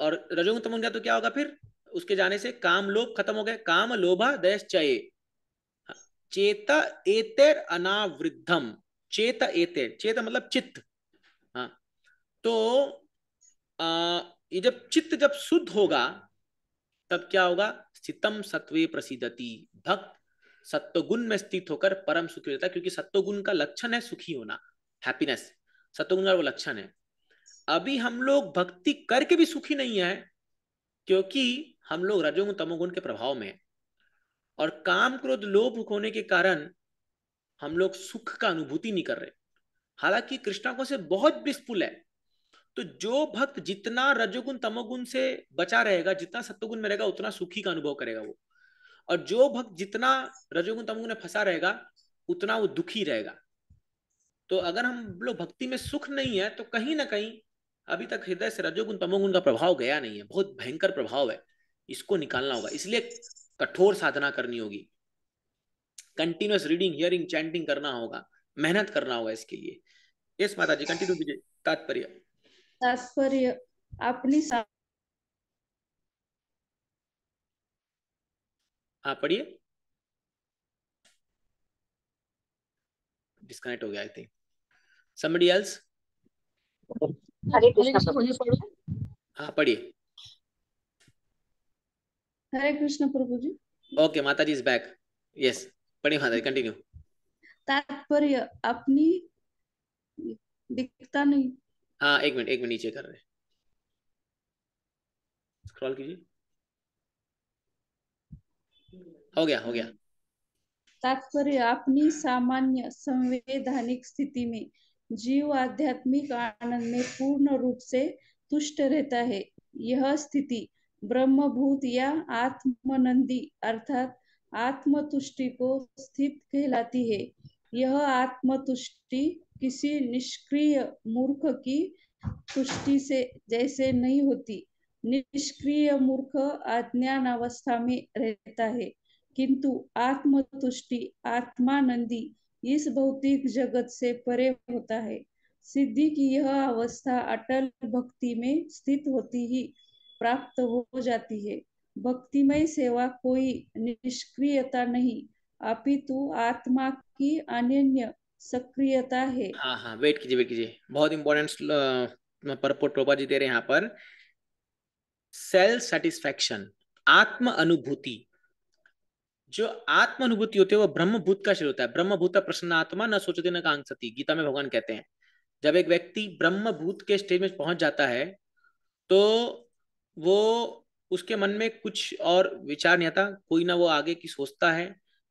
और रजोगुण तमोगुण तो क्या होगा फिर उसके जाने से काम लोभ खत्म हो गए काम लोभा दया दयश्चय चेत एतेर अनावृद्धम चेत एतेर चेत मतलब चित्त हाँ तो आ, ये जब चित्त जब शुद्ध होगा तब क्या होगा स्थितम सत्वे प्रसिद्धति भक्त सत्वगुण में स्थित होकर परम सुखी होता है क्योंकि सत्वगुण का लक्षण है सुखी होना हैप्पीनेस सत्वगुण का वो लक्षण है अभी हम लोग भक्ति करके भी सुखी नहीं है क्योंकि हम लोग रजोगुण तमोगुण के प्रभाव में है और काम क्रोध लोभ होने के कारण हम लोग सुख का अनुभूति नहीं कर रहे हालांकि कृष्णा को से बहुत विस्फुल है तो जो भक्त जितना रजोगुण तमोगुण से बचा रहेगा जितना सत्वगुण में रहेगा उतना सुखी का अनुभव करेगा वो और जो भक्त जितना रजोगुण तमोगुण में फंसा रहेगा उतना वो दुखी रहेगा तो अगर हम लोग भक्ति में सुख नहीं है तो कहीं ना कहीं अभी तक हृदय से रजोगुण तमोगुण का प्रभाव गया नहीं है बहुत भयंकर प्रभाव है इसको निकालना होगा इसलिए कठोर साधना करनी होगी कंटिन्यूस रीडिंग हियरिंग चैंटिंग करना होगा मेहनत करना होगा इसके लिए यस माता जी कंटिन्यू कीजिए तात्पर्य तात्पर्य अपनी हाँ पढ़िए डिस्कनेक्ट हो गया आई थिंक समबडी एल्स हाँ पढ़िए Hare Krishna Prabhu Hare Krishna, Prabhuji. Okay, Mataji is back. Yes. Parimadari, continue तात्पर्य अपनी दिखता नहीं हाँ एक मिनट एक मिनट नीचे कर रहे स्क्रॉल कीजिए हो गया हो गया तात्पर्य अपनी सामान्य संवैधानिक स्थिति में जीव आध्यात्मिक आनंद में पूर्ण रूप से तुष्ट रहता है यह स्थिति ब्रह्मभूत या आत्मनंदी अर्थात आत्मतुष्टि को स्थित कहलाती है यह आत्मतुष्टि किसी निष्क्रिय मूर्ख की तुष्टि से जैसे नहीं होती निष्क्रिय मूर्ख अज्ञान अवस्था में रहता है किंतु आत्मतुष्टि आत्मानंदी इस भौतिक जगत से परे होता है सिद्धि की यह अवस्था अटल भक्ति में स्थित होती ही प्राप्त हो जाती है भक्तिमय सेवा कोई निष्क्रियता नहीं अपितु आत्मा की अनन्य सक्रियता है हाँ हाँ वेट कीजिए वेट कीजिए बहुत इंपॉर्टेंट परपोट टोपा जी दे रहे हैं यहाँ पर सेल्फ सेटिस्फेक्शन आत्म अनुभूति जो आत्म अनुभूति होती है वो ब्रह्म भूत का शरीर होता है ब्रह्म भूत प्रसन्न आत्मा न सोचते न कांग सती गीता में भगवान कहते हैं जब एक व्यक्ति ब्रह्म भूत के स्टेज में पहुंच जाता है तो वो उसके मन में कुछ और विचार नहीं आता कोई ना वो आगे की सोचता है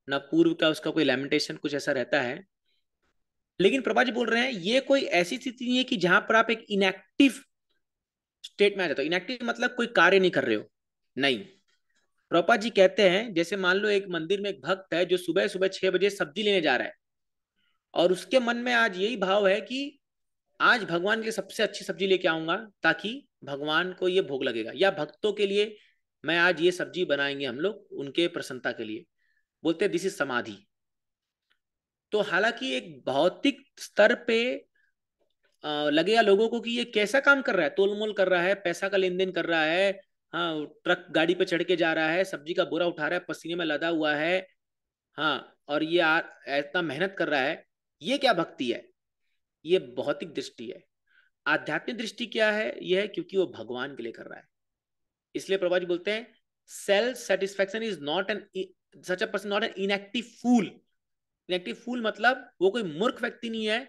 ना पूर्व का उसका कोई लेमिटेशन कुछ ऐसा रहता है लेकिन प्रभा जी बोल रहे हैं ये कोई ऐसी स्थिति नहीं है कि जहां पर आप एक इनएक्टिव स्टेट में आ जाते हो इनएक्टिव मतलब कोई कार्य नहीं कर रहे हो नहीं प्रभा जी कहते हैं जैसे मान लो एक मंदिर में एक भक्त है जो सुबह सुबह छह बजे सब्जी लेने जा रहा है और उसके मन में आज यही भाव है कि आज भगवान के सबसे अच्छी सब्जी लेके आऊंगा ताकि भगवान को ये भोग लगेगा या भक्तों के लिए मैं आज ये सब्जी बनाएंगे हम लोग उनके प्रसन्नता के लिए बोलते दिस इज समाधि तो हालांकि एक भौतिक स्तर पे लगेगा लोगों को कि ये कैसा काम कर रहा है तोलमोल कर रहा है पैसा का लेन देन कर रहा है हाँ ट्रक गाड़ी पे चढ़ के जा रहा है सब्जी का बोरा उठा रहा है पसीने में लदा हुआ है हाँ और ये इतना मेहनत कर रहा है ये क्या भक्ति है ये भौतिक दृष्टि है आध्यात्मिक दृष्टि क्या है यह है क्योंकि वो भगवान के लिए कर रहा है इसलिए प्रभा जी बोलते हैं self satisfaction is not an such person not an inactive fool inactive fool मतलब वो कोई मूर्ख व्यक्ति नहीं है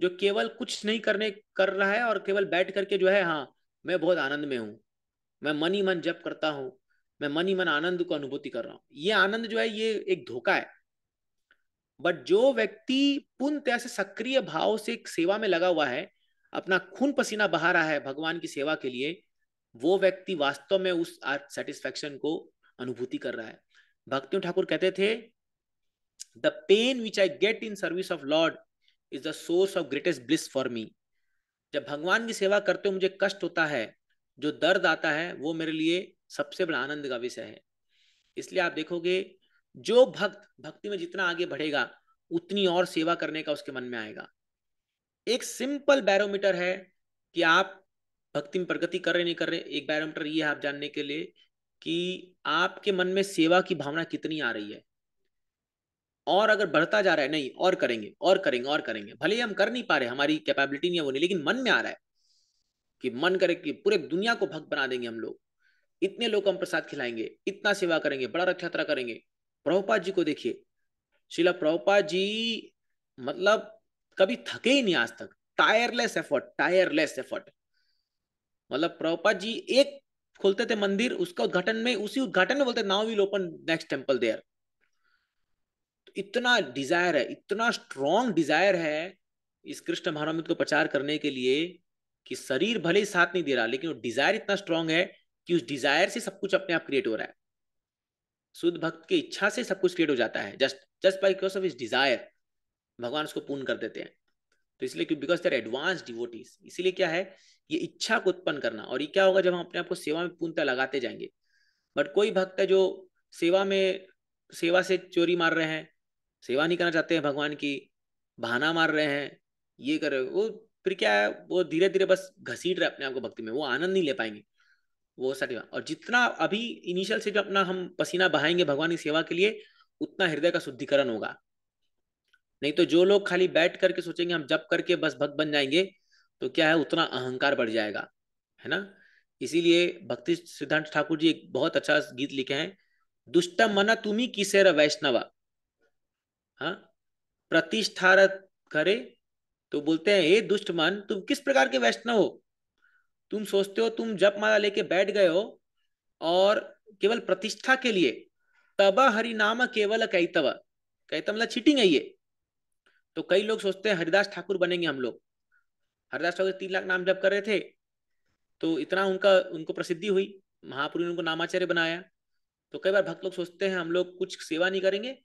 जो केवल कुछ नहीं करने कर रहा है और केवल बैठ करके जो है हाँ मैं बहुत आनंद में हूँ मैं मन ही मन जप करता हूँ मैं मन ही मन आनंद को अनुभूति कर रहा हूँ ये आनंद जो है ये एक धोखा है बट जो व्यक्ति पूर्ण से सक्रिय भाव से एक सेवा में लगा हुआ है अपना खून पसीना बहा रहा है भगवान की सेवा के लिए वो व्यक्ति वास्तव में उस सेटिस्फेक्शन को अनुभूति कर रहा है भक्ति ठाकुर कहते थे the pain which I get in service of lord is the source of greatest bliss for me जब भगवान की सेवा करते हुए मुझे कष्ट होता है जो दर्द आता है वो मेरे लिए सबसे बड़ा आनंद का विषय है इसलिए आप देखोगे जो भक्त भक्ति में जितना आगे बढ़ेगा उतनी और सेवा करने का उसके मन में आएगा एक सिंपल बैरोमीटर है कि आप भक्ति में प्रगति कर रहे नहीं कर रहे एक बैरोमीटर ये है आप जानने के लिए कि आपके मन में सेवा की भावना कितनी आ रही है और अगर बढ़ता जा रहा है नहीं और करेंगे और करेंगे और करेंगे भले ही हम कर नहीं पा रहे हमारी कैपेबिलिटी नहीं है वो नहीं लेकिन मन में आ रहा है कि मन करे कि पूरे दुनिया को भक्त बना देंगे हम लोग इतने लोग हम प्रसाद खिलाएंगे इतना सेवा करेंगे बड़ा रथ यात्रा करेंगे प्रभुपाद जी को देखिए शिला प्रभुपाद जी मतलब कभी थके ही नहीं आज तक टायरलेस एफर्ट टायरलेस एफर्ट मतलब प्रभुपाद जी एक खोलते थे मंदिर उसका उद्घाटन में उसी उद्घाटन में बोलते now will open next temple there इतना डिजायर है इतना स्ट्रॉन्ग डिजायर है इस कृष्ण महानमित को प्रचार करने के लिए कि शरीर भले ही साथ नहीं दे रहा लेकिन वो डिजायर इतना स्ट्रांग है कि उस डिजायर से सब कुछ अपने आप क्रिएट हो रहा है शुद्ध भक्त की इच्छा से सब कुछ क्रिएट हो जाता है just just by because of is desire भगवान उसको पूर्ण कर देते हैं तो इसलिए बिकॉज देर एडवांस डिवोटीज इसीलिए क्या है ये इच्छा को उत्पन्न करना और ये क्या होगा जब हम अपने आप को सेवा में पूर्णतः लगाते जाएंगे बट कोई भक्त है जो सेवा में सेवा से चोरी मार रहे हैं सेवा नहीं करना चाहते हैं भगवान की बहाना मार रहे हैं ये कर रहे हैं वो फिर क्या है वो धीरे धीरे बस घसीट रहे अपने आप को भक्ति में वो आनंद नहीं ले पाएंगे वो सटी और जितना अभी इनिशियल से जो अपना हम पसीना बहाएंगे भगवान की सेवा के लिए उतना हृदय का शुद्धिकरण होगा नहीं तो जो लोग खाली बैठ करके सोचेंगे हम जब करके बस भक्त बन जाएंगे तो क्या है उतना अहंकार बढ़ जाएगा है ना इसीलिए भक्ति सिद्धांत ठाकुर जी एक बहुत अच्छा गीत लिखे हैं दुष्ट मना तुम्ही किसे वैष्णव हाँ प्रतिष्ठारत करे तो बोलते हैं हे दुष्ट मन तुम किस प्रकार के वैष्णव हो तुम सोचते हो तुम जप माला लेके बैठ गए हो और केवल प्रतिष्ठा के लिए तब हरिनाम केवल कैतव कैतव मतलब चीटिंग है ये तो कई लोग सोचते हैं हरिदास ठाकुर बनेंगे हम लोग हरिदास ठाकुर तीन लाख नाम जप कर रहे थे तो इतना उनका उनको प्रसिद्धि हुई महापुरु ने उनको नामाचार्य बनाया तो कई बार भक्त लोग सोचते हैं हम लोग कुछ सेवा नहीं करेंगे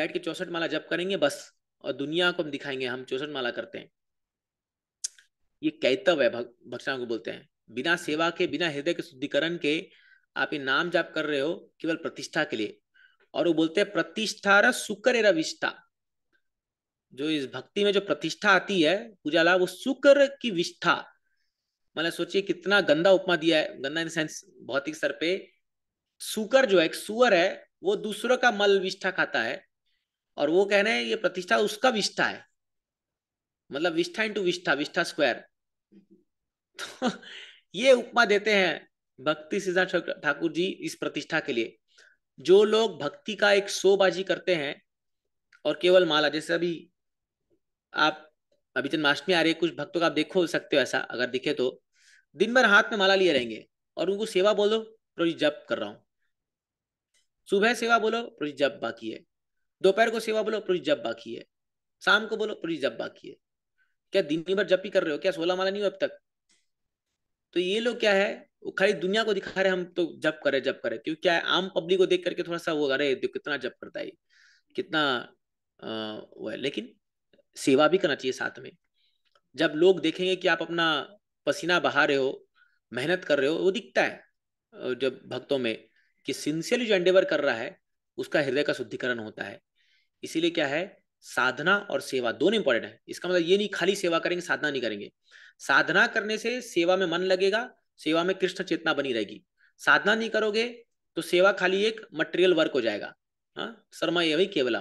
बैठ के चौसठ माला जप करेंगे बस और दुनिया को हम दिखाएंगे हम चौसठ माला करते हैं ये कैतव है भक्षण को बोलते हैं बिना सेवा के बिना हृदय के शुद्धिकरण के आप ये नाम जाप कर रहे हो केवल प्रतिष्ठा के लिए और वो बोलते हैं प्रतिष्ठा रुकर रविष्ठा जो इस भक्ति में जो प्रतिष्ठा आती है पूजा लाभ वो शुक्र की विष्ठा मतलब सोचिए कितना गंदा उपमा दिया है गंदा इन सेंस भौतिक स्तर पे सुकर जो है एक सुअर है वो दूसरों का मल विष्ठा खाता है और वो कह रहे हैं ये प्रतिष्ठा उसका विष्ठा है मतलब विष्ठा इंटू विष्ठा विष्ठा स्क्वायर तो ये उपमा देते हैं भक्ति सीधा ठाकुर जी इस प्रतिष्ठा के लिए जो लोग भक्ति का एक सोबाजी करते हैं और केवल माला जैसे अभी आप अभी जन्माष्टमी तो आ रही है कुछ भक्तों का आप देखो सकते हो ऐसा अगर दिखे तो दिन भर हाथ में माला लिए रहेंगे और उनको सेवा बोलो प्रोजी जप कर रहा हूं सुबह सेवा बोलो प्रोजी जप बाकी है दोपहर को सेवा बोलो प्रोजी जप बाकी है शाम को बोलो प्रोजी जप बाकी है क्या दिन भर जप ही कर रहे हो क्या सोलह माला नहीं हो अब तक तो ये लोग क्या है वो खाली दुनिया को दिखा रहे हम तो जप करे जप करे क्योंकि क्या है आम पब्लिक को देख करके थोड़ा सा वो अरे कितना जप करता है कितना आ, वो है लेकिन सेवा भी करना चाहिए साथ में जब लोग देखेंगे कि आप अपना पसीना बहा रहे हो मेहनत कर रहे हो वो दिखता है जब भक्तों में कि सिंसियरली जो एंडेवर कर रहा है उसका हृदय का शुद्धिकरण होता है इसीलिए क्या है साधना और सेवा दोनों इंपॉर्टेंट है इसका मतलब ये नहीं खाली सेवा करेंगे साधना नहीं करेंगे साधना करने से सेवा में मन लगेगा सेवा में कृष्ण चेतना बनी रहेगी साधना नहीं करोगे तो सेवा खाली एक मटेरियल वर्क हो जाएगा हाँ शर्मा ये वही केवल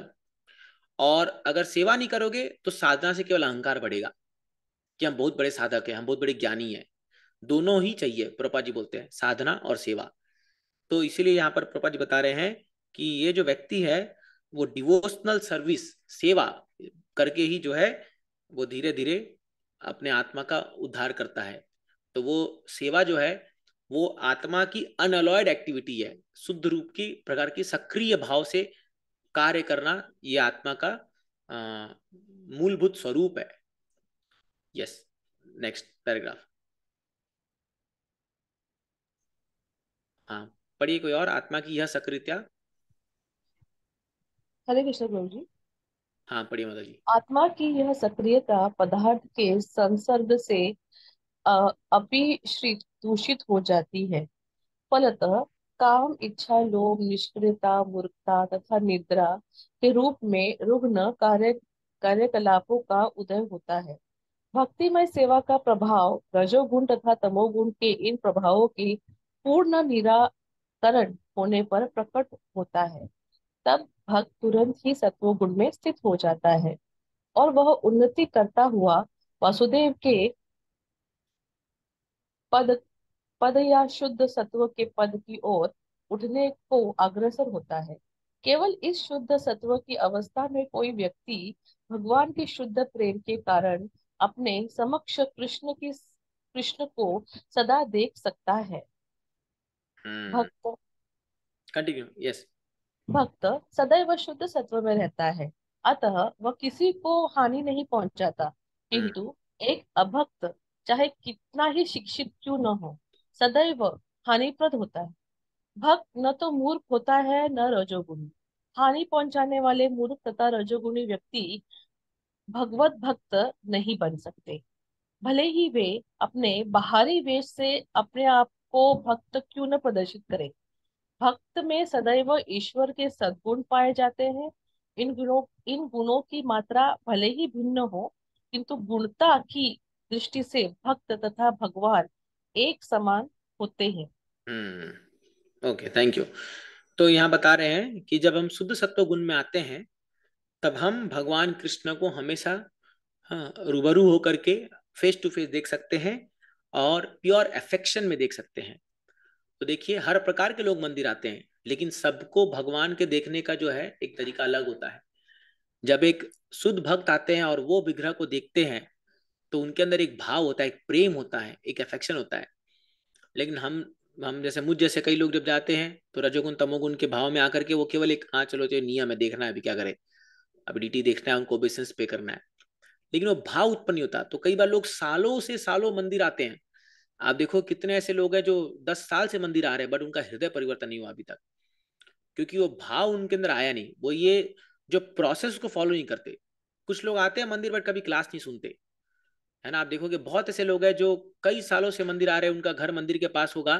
और अगर सेवा नहीं करोगे तो साधना से केवल अहंकार बढ़ेगा कि हम बहुत बड़े साधक हैं हम बहुत बड़े ज्ञानी हैं दोनों ही चाहिए प्रपा जी बोलते हैं साधना और सेवा तो इसीलिए यहाँ पर प्रपा जी बता रहे हैं कि ये जो व्यक्ति है वो डिवोशनल सर्विस सेवा करके ही जो है वो धीरे धीरे अपने आत्मा का उद्धार करता है तो वो सेवा जो है वो आत्मा की अनअलॉयड एक्टिविटी है शुद्ध रूप की प्रकार की सक्रिय भाव से कार्य करना ये आत्मा का मूलभूत स्वरूप है यस नेक्स्ट पैराग्राफ हाँ पढ़िए कोई और आत्मा की यह सक्रियता हरे कृष्ण गुरु जी हाँ पढ़िए माता जी आत्मा की यह सक्रियता पदार्थ के संसर्ग से अपिश्रित दूषित हो जाती है फलतः काम इच्छा लोभ निष्क्रियता मूर्खता तथा निद्रा के रूप में रुग्ण कार्य कार्यकलापों का उदय होता है भक्तिमय सेवा का प्रभाव रजोगुण तथा तमोगुण के इन प्रभावों की पूर्ण निराकरण होने पर प्रकट होता है तब भक्त तुरंत ही सत्व गुण में स्थित हो जाता है और वह उन्नति करता हुआ वसुदेव के पद पद या शुद्ध सत्व के पद की ओर उठने को अग्रसर होता है केवल इस शुद्ध सत्व की अवस्था में कोई व्यक्ति भगवान के शुद्ध प्रेम के कारण अपने समक्ष कृष्ण की कृष्ण को सदा देख सकता है hmm. भक्त कंटिन्यू यस yes. भक्त सदैव शुद्ध सत्व में रहता है अतः वह किसी को हानि नहीं पहुंचाता किंतु हम्म। एक अभक्त चाहे कितना ही शिक्षित क्यों न हो सदैव हानिप्रद होता है भक्त न तो मूर्ख होता है न रजोगुणी हानि पहुंचाने वाले मूर्ख तथा रजोगुणी व्यक्ति भगवत भक्त नहीं बन सकते भले ही वे अपने बाहरी वेश से अपने आप को भक्त क्यों न प्रदर्शित करें भक्त में सदैव ईश्वर के सद्गुण पाए जाते हैं इन गुणों इन गुणों की मात्रा भले ही भिन्न हो किंतु गुणता की दृष्टि से भक्त तथा भगवान एक समान होते हैं हम्म, ओके थैंक यू तो यहाँ बता रहे हैं कि जब हम शुद्ध सत्व गुण में आते हैं तब हम भगवान कृष्ण को हमेशा हाँ, रूबरू होकर के फेस टू फेस देख सकते हैं और प्योर एफेक्शन में देख सकते हैं तो देखिए हर प्रकार के लोग मंदिर आते हैं लेकिन सबको भगवान के देखने का जो है एक तरीका अलग होता है जब एक शुद्ध भक्त आते हैं और वो विग्रह को देखते हैं तो उनके अंदर एक भाव होता है एक प्रेम होता है एक अफेक्शन होता है लेकिन हम हम जैसे मुझ जैसे कई लोग जब जाते हैं तो रजोगुण तमोगुण के भाव में आकर के वो केवल एक हाँ चलो जो नियम है देखना है अभी क्या करे अभी डीटी देखना है उनको बेसेंस पे करना है लेकिन वो भाव उत्पन्न नहीं होता तो कई बार लोग सालों से सालों मंदिर आते हैं आप देखो कितने ऐसे लोग हैं जो दस साल से मंदिर आ रहे हैं बट उनका हृदय परिवर्तन नहीं हुआ अभी तक क्योंकि वो भाव उनके अंदर आया नहीं वो ये जो प्रोसेस को फॉलो नहीं करते कुछ लोग आते हैं मंदिर बट कभी क्लास नहीं सुनते है ना आप देखोगे बहुत ऐसे लोग हैं जो कई सालों से मंदिर आ रहे हैं उनका घर मंदिर के पास होगा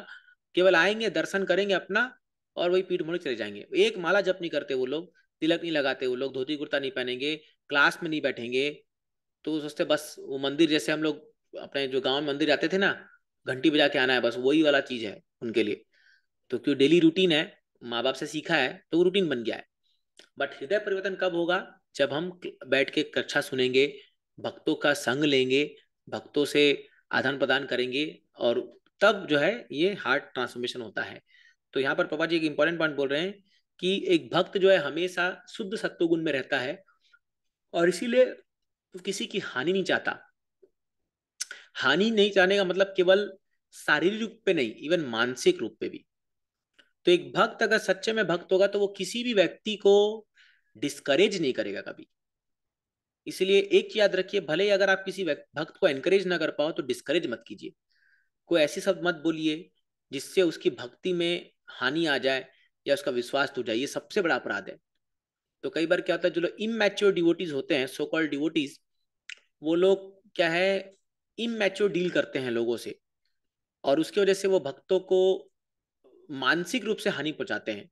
केवल आएंगे दर्शन करेंगे अपना और वही पीठ मोड़ चले जाएंगे एक माला जप नहीं करते वो लोग तिलक नहीं लगाते वो लोग धोती कुर्ता नहीं पहनेंगे क्लास में नहीं बैठेंगे तो सोचते बस वो मंदिर जैसे हम लोग अपने जो गांव में मंदिर जाते थे ना घंटी बजा के आना है बस वही वाला चीज है उनके लिए तो क्यों डेली रूटीन है माँ बाप से सीखा है तो रूटीन बन गया है बट हृदय परिवर्तन कब होगा जब हम बैठ के कक्षा सुनेंगे भक्तों का संग लेंगे भक्तों से आदान प्रदान करेंगे और तब जो है ये हार्ट ट्रांसफॉर्मेशन होता है तो यहाँ पर पापा जी एक इम्पोर्टेंट पॉइंट बोल रहे हैं कि एक भक्त जो है हमेशा शुद्ध सत्वगुण में रहता है और इसीलिए किसी की हानि नहीं चाहता हानि नहीं चाहने का मतलब केवल शारीरिक रूप पे नहीं इवन मानसिक रूप पे भी तो एक भक्त अगर सच्चे में भक्त होगा तो वो किसी भी व्यक्ति को डिस्करेज नहीं करेगा कभी इसलिए एक याद रखिए भले ही अगर आप किसी भक्त को एनकरेज ना कर पाओ तो डिस्करेज मत कीजिए कोई ऐसे शब्द मत बोलिए जिससे उसकी भक्ति में हानि आ जाए या उसका विश्वास टूट जाए ये सबसे बड़ा अपराध है तो कई बार क्या होता है जो लोग इमेच्योर डिवोटीज होते हैं सो कॉल्ड डिवोटीज वो लोग क्या है इमेच्योर डील करते हैं लोगों से और उसकी वजह से वो भक्तों को मानसिक रूप से हानि पहुंचाते हैं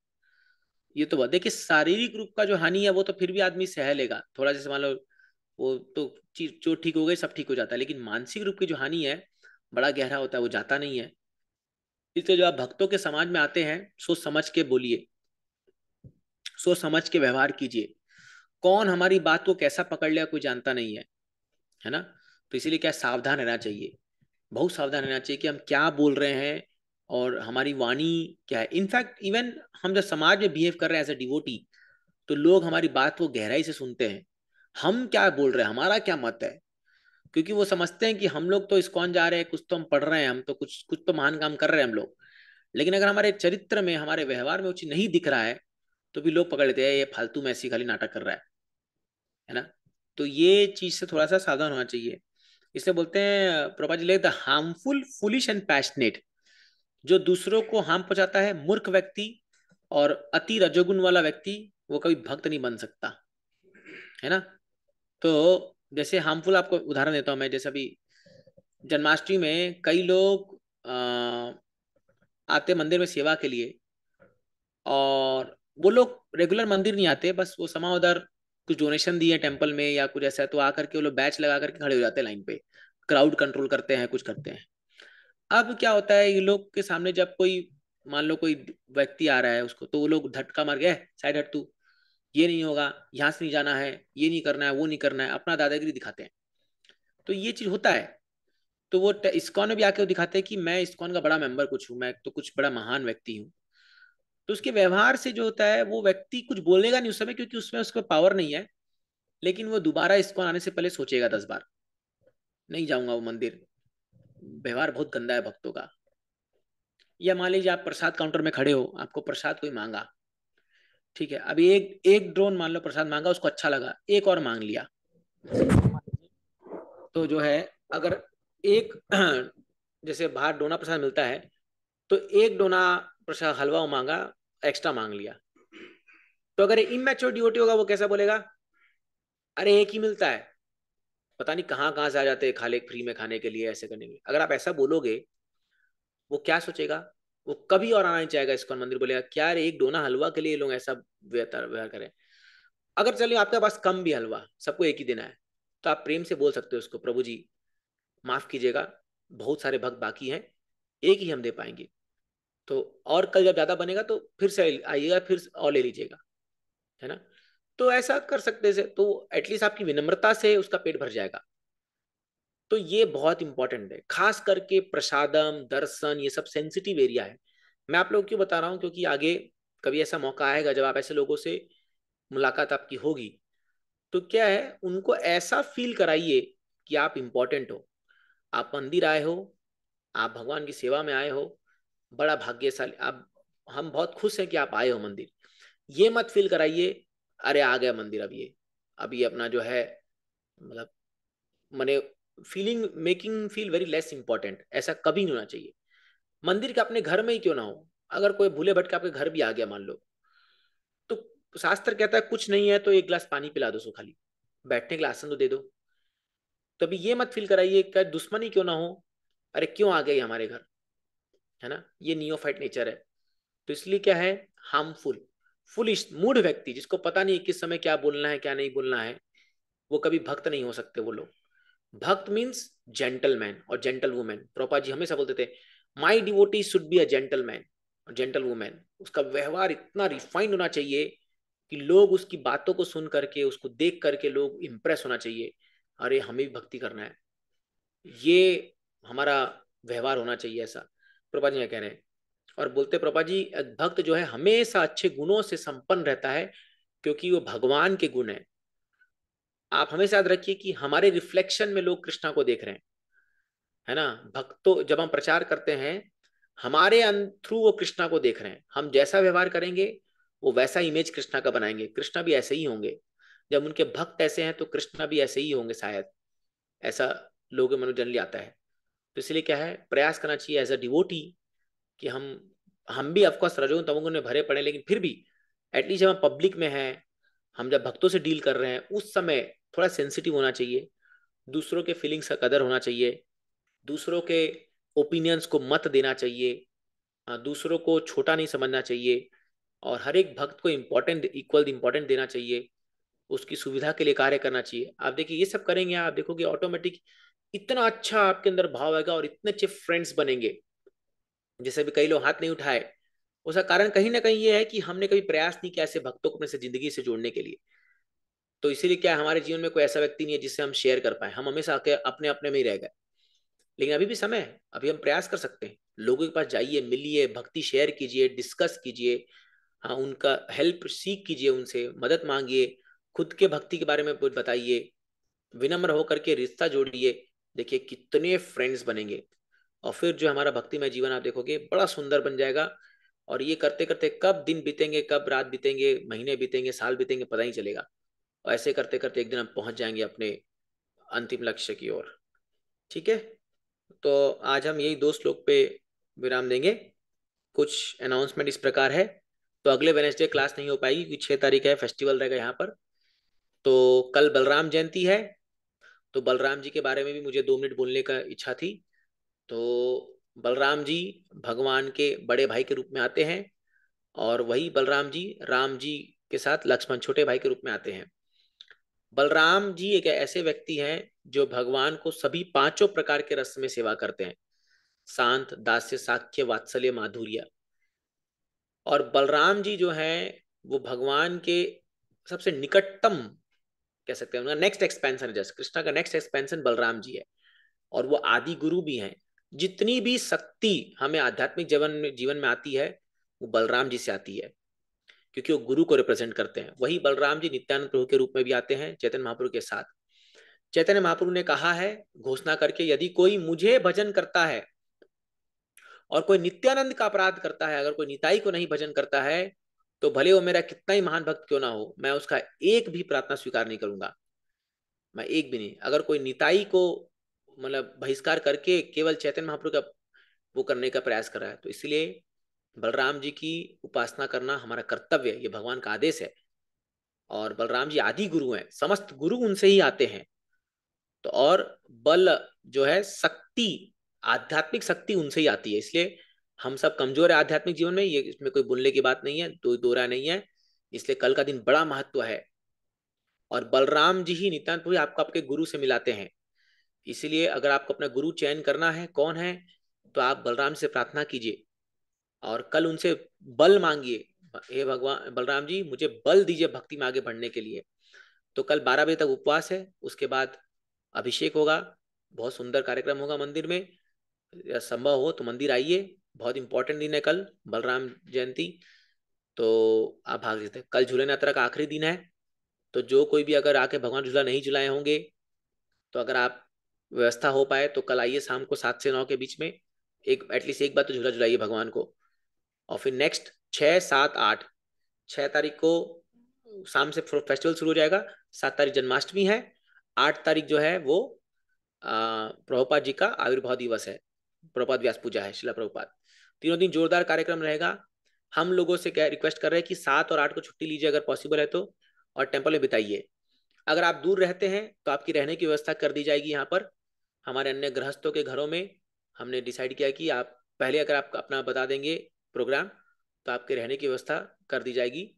ये तो देखिए शारीरिक रूप का जो हानि है वो तो फिर भी आदमी सह लेगा थोड़ा जैसे मान लो वो तो चीज जो ठीक हो गई सब ठीक हो जाता है लेकिन मानसिक रूप की जो हानि है बड़ा गहरा होता है वो जाता नहीं है इसलिए जो आप भक्तों के समाज में आते हैं सोच समझ के बोलिए सोच समझ के व्यवहार कीजिए कौन हमारी बात को कैसा पकड़ लिया कोई जानता नहीं है है ना तो इसीलिए क्या सावधान रहना चाहिए बहुत सावधान रहना चाहिए कि हम क्या बोल रहे हैं और हमारी वाणी क्या है इनफैक्ट इवन हम जब समाज में बिहेव कर रहे हैं एज ए डिवोटी तो लोग हमारी बात को गहराई से सुनते हैं हम क्या बोल रहे हैं हमारा क्या मत है क्योंकि वो समझते हैं कि हम लोग तो इस्कॉन जा रहे हैं कुछ तो हम पढ़ रहे हैं हम तो कुछ कुछ तो महान काम कर रहे हैं हम लोग लेकिन अगर हमारे चरित्र में हमारे व्यवहार में कुछ नहीं दिख रहा है तो भी लोग पकड़ लेते हैं ये फालतू में ऐसी खाली नाटक कर रहा है है ना तो ये चीज से थोड़ा सा सावधान होना चाहिए इसे बोलते हैं Prabha ji the harmful foolish and passionate जो दूसरों को हार्म पहुंचाता है मूर्ख व्यक्ति और अति रजोगुण वाला व्यक्ति वो कभी भक्त नहीं बन सकता है ना तो जैसे हार्मफुल आपको उदाहरण देता हूँ मैं जैसे अभी जन्माष्टमी में कई लोग आ, आते मंदिर में सेवा के लिए और वो लोग रेगुलर मंदिर नहीं आते बस वो समावधर कुछ डोनेशन दी है टेम्पल में या कुछ ऐसा तो आकर के वो लोग बैच लगा करके खड़े हो जाते हैं लाइन पे क्राउड कंट्रोल करते हैं कुछ करते हैं अब क्या होता है ये लोग के सामने जब कोई मान लो कोई व्यक्ति आ रहा है उसको तो वो लोग धटका मार गए साइड हट तू ये नहीं होगा यहाँ से नहीं जाना है ये नहीं करना है वो नहीं करना है अपना दादागिरी दिखाते हैं तो ये चीज होता है तो वो इस्कॉन में भी आके दिखाते हैं कि मैं इस्कॉन का बड़ा मेंबर कुछ हूँ मैं तो कुछ बड़ा महान व्यक्ति हूँ तो उसके व्यवहार से जो होता है वो व्यक्ति कुछ बोलेगा नहीं उस समय क्योंकि उसमें उसको पावर नहीं है लेकिन वो दोबारा इसको आने से पहले सोचेगा दस बार नहीं जाऊंगा वो मंदिर व्यवहार बहुत गंदा है भक्तों का या मान लीजिए आप प्रसाद काउंटर में खड़े हो आपको प्रसाद कोई मांगा ठीक है अभी एक एक ड्रोन मान लो प्रसाद मांगा उसको अच्छा लगा एक और मांग लिया तो जो है अगर एक [clears throat] जैसे बाहर डोना प्रसाद मिलता है तो एक डोना प्रसाद हलवा मांगा एक्स्ट्रा मांग लिया तो अगर इमेच्योर ड्यूटी होगा वो कैसा बोलेगा अरे एक ही मिलता है पता नहीं कहाँ कहाँ से आ जाते हैं खाले फ्री में खाने के लिए ऐसे करने के लिए अगर आप ऐसा बोलोगे वो क्या सोचेगा वो कभी और आना नहीं चाहेगा इसको मंदिर बोलेगा क्या रे एक डोना हलवा के लिए लोग ऐसा व्यवहार करें अगर चलिए आपके पास कम भी हलवा सबको एक ही देना है तो आप प्रेम से बोल सकते हो उसको प्रभु जी माफ कीजिएगा बहुत सारे भक्त बाकी हैं एक ही हम दे पाएंगे तो और कल जब ज्यादा बनेगा तो फिर से आइएगा फिर और ले लीजिएगा है ना तो ऐसा कर सकते से तो एटलीस्ट आपकी विनम्रता से उसका पेट भर जाएगा तो ये बहुत इंपॉर्टेंट है खास करके प्रसादम दर्शन ये सब सेंसिटिव एरिया है मैं आप लोग क्यों बता रहा हूँ क्योंकि आगे कभी ऐसा मौका आएगा जब आप ऐसे लोगों से मुलाकात आपकी होगी तो क्या है उनको ऐसा फील कराइए कि आप इम्पोर्टेंट हो आप मंदिर आए हो आप भगवान की सेवा में आए हो बड़ा भाग्यशाली आप हम बहुत खुश हैं कि आप आए हो मंदिर ये मत फील कराइए अरे आ गया मंदिर अब ये अभी अपना जो है मतलब मैंने feeling making feel very less important ऐसा कभी नहीं होना चाहिए मंदिर के अपने घर में ही क्यों ना हो अगर कोई भूले भटके आपके घर भी आ गया मान लो तो शास्त्र कहता है कुछ नहीं है तो एक गिलास पानी पिला दो सो खाली बैठने के लिए आसन तो दे दो तो अभी ये मत फील कराइए क्या दुश्मनी क्यों ना हो अरे क्यों आ गई हमारे घर है ना ये नियोफाइट नेचर है तो इसलिए क्या है हार्मफुल फुलिश मूड व्यक्ति जिसको पता नहीं किस समय क्या बोलना है क्या नहीं बोलना है वो कभी भक्त नहीं हो सकते वो लोग भक्त मीन्स जेंटलमैन और जेंटल वुमेन प्रोपा जी हमेशा बोलते थे my devotee should be a gentleman और जेंटल वुमेन उसका व्यवहार इतना रिफाइंड होना चाहिए कि लोग उसकी बातों को सुन करके उसको देख करके लोग इम्प्रेस होना चाहिए अरे हमें भी भक्ति करना है ये हमारा व्यवहार होना चाहिए ऐसा प्रभा जी कह रहे हैं और बोलते प्रभा जी भक्त जो है हमेशा अच्छे गुणों से संपन्न रहता है क्योंकि वो भगवान के गुण है आप हमेशा याद रखिए कि हमारे रिफ्लेक्शन में लोग कृष्णा को देख रहे हैं है ना भक्तों जब हम प्रचार करते हैं हमारे थ्रू वो कृष्णा को देख रहे हैं हम जैसा व्यवहार करेंगे वो वैसा इमेज कृष्णा का बनाएंगे कृष्णा भी ऐसे ही होंगे जब उनके भक्त ऐसे हैं तो कृष्णा भी ऐसे ही होंगे शायद ऐसा लोगों में जनरली आता है तो इसलिए क्या है प्रयास करना चाहिए एज अ डिवोटी कि हम हम भी ऑफकोर्स रजोगुण तमोगुण में भरे पड़े लेकिन फिर भी एटलीस्ट जब हम पब्लिक में हैं हम जब भक्तों से डील कर रहे हैं उस समय थोड़ा सेंसिटिव होना चाहिए दूसरों के फीलिंग्स का कदर होना चाहिए दूसरों के ओपिनियंस को मत देना चाहिए दूसरों को छोटा नहीं समझना चाहिए और हर एक भक्त को इम्पोर्टेंट इक्वल इम्पोर्टेंट देना चाहिए उसकी सुविधा के लिए कार्य करना चाहिए आप देखिए ये सब करेंगे आप देखोगे ऑटोमेटिक इतना अच्छा आपके अंदर भाव आएगा और इतने अच्छे फ्रेंड्स बनेंगे जैसे अभी कई लोग हाथ नहीं उठाए उसका कारण कहीं ना कहीं ये है कि हमने कभी प्रयास नहीं किया ऐसे भक्तों को अपने से जिंदगी से जोड़ने के लिए तो इसीलिए क्या हमारे जीवन में कोई ऐसा व्यक्ति नहीं है जिससे हम शेयर कर पाए हम हमेशा आके अपने अपने में ही रह गए लेकिन अभी भी समय है अभी हम प्रयास कर सकते हैं लोगों के पास जाइए मिलिए भक्ति शेयर कीजिए डिस्कस कीजिए हाँ उनका हेल्प सीख कीजिए उनसे मदद मांगिए खुद के भक्ति के बारे में कुछ बताइए विनम्र होकर के रिश्ता जोड़िए देखिए कितने फ्रेंड्स बनेंगे और फिर जो हमारा भक्तिमय जीवन आप देखोगे बड़ा सुंदर बन जाएगा और ये करते करते कब दिन बीतेंगे कब रात बीतेंगे महीने बीतेंगे साल बीतेंगे पता ही चलेगा और ऐसे करते करते एक दिन हम पहुंच जाएंगे अपने अंतिम लक्ष्य की ओर ठीक है तो आज हम यही दो श्लोक पे विराम देंगे कुछ अनाउंसमेंट इस प्रकार है तो अगले वेनेसडे क्लास नहीं हो पाएगी क्योंकि छह तारीख है फेस्टिवल रहेगा यहाँ पर तो कल बलराम जयंती है तो बलराम जी के बारे में भी मुझे दो मिनट बोलने का इच्छा थी तो बलराम जी भगवान के बड़े भाई के रूप में आते हैं और वही बलराम जी राम जी के साथ लक्ष्मण छोटे भाई के रूप में आते हैं बलराम जी एक ऐसे व्यक्ति हैं जो भगवान को सभी पांचों प्रकार के रस में सेवा करते हैं शांत दास्य साख्य वात्सल्य माधुर्य और बलराम जी जो हैं वो भगवान के सबसे निकटतम कह सकते हैं उनका नेक्स्ट एक्सपेंशन है जैसे कृष्णा का नेक्स्ट एक्सपेंशन बलराम जी है और वो आदि गुरु भी हैं जितनी भी शक्ति हमें आध्यात्मिक जीवन में जीवन में आती है वो बलराम जी से आती है क्योंकि वो गुरु को रिप्रेजेंट करते हैं वही बलराम जी नित्यानंद प्रभु के रूप में भी आते हैं चैतन्य महाप्रभु के साथ चैतन्य महाप्रभु ने कहा है घोषणा करके यदि कोई मुझे भजन करता है और कोई नित्यानंद का अपराध करता है अगर कोई निताई को नहीं भजन करता है तो भले वो मेरा कितना ही महान भक्त क्यों ना हो मैं उसका एक भी प्रार्थना स्वीकार नहीं करूंगा मैं एक भी नहीं अगर कोई निताई को मतलब बहिष्कार करके केवल चैतन्य महाप्रभु का वो करने का प्रयास कर रहा है तो इसलिए बलराम जी की उपासना करना हमारा कर्तव्य है ये भगवान का आदेश है और बलराम जी आदि गुरु हैं समस्त गुरु उनसे ही आते हैं तो और बल जो है शक्ति आध्यात्मिक शक्ति उनसे ही आती है इसलिए हम सब कमजोर है आध्यात्मिक जीवन में ये इसमें कोई बुनने की बात नहीं है दो दोरा नहीं है इसलिए कल का दिन बड़ा महत्व है और बलराम जी ही नितान्त आपको आपके गुरु से मिलाते हैं इसीलिए अगर आपको अपना गुरु चयन करना है कौन है तो आप बलराम से प्रार्थना कीजिए और कल उनसे बल मांगिए हे भगवान बलराम जी मुझे बल दीजिए भक्ति में आगे बढ़ने के लिए तो कल बारह बजे तक उपवास है उसके बाद अभिषेक होगा बहुत सुंदर कार्यक्रम होगा मंदिर में संभव हो तो मंदिर आइए बहुत इंपॉर्टेंट दिन है कल बलराम जयंती तो आप भाग लेते हैं कल झूलन यात्रा का आखिरी दिन है तो जो कोई भी अगर आके भगवान झूला नहीं झुलाए होंगे तो अगर आप व्यवस्था हो पाए तो कल आइए शाम को सात से नौ के बीच में एक एटलीस्ट एक बार तो झूला झुलाइए भगवान को और फिर नेक्स्ट छः सात आठ छः तारीख को शाम से फेस्टिवल शुरू हो जाएगा सात तारीख जन्माष्टमी है आठ तारीख जो है वो प्रभुपाद जी का आविर्भाव दिवस है प्रभुपाद व्यास पूजा है शिला प्रभुपाद तीनों दिन जोरदार कार्यक्रम रहेगा हम लोगों से क्या रिक्वेस्ट कर रहे हैं कि सात और आठ को छुट्टी लीजिए अगर पॉसिबल है तो और टेम्पल में बिताइए अगर आप दूर रहते हैं तो आपकी रहने की व्यवस्था कर दी जाएगी यहाँ पर हमारे अन्य गृहस्थों के घरों में हमने डिसाइड किया कि आप पहले अगर आप अपना बता देंगे प्रोग्राम तो आपके रहने की व्यवस्था कर दी जाएगी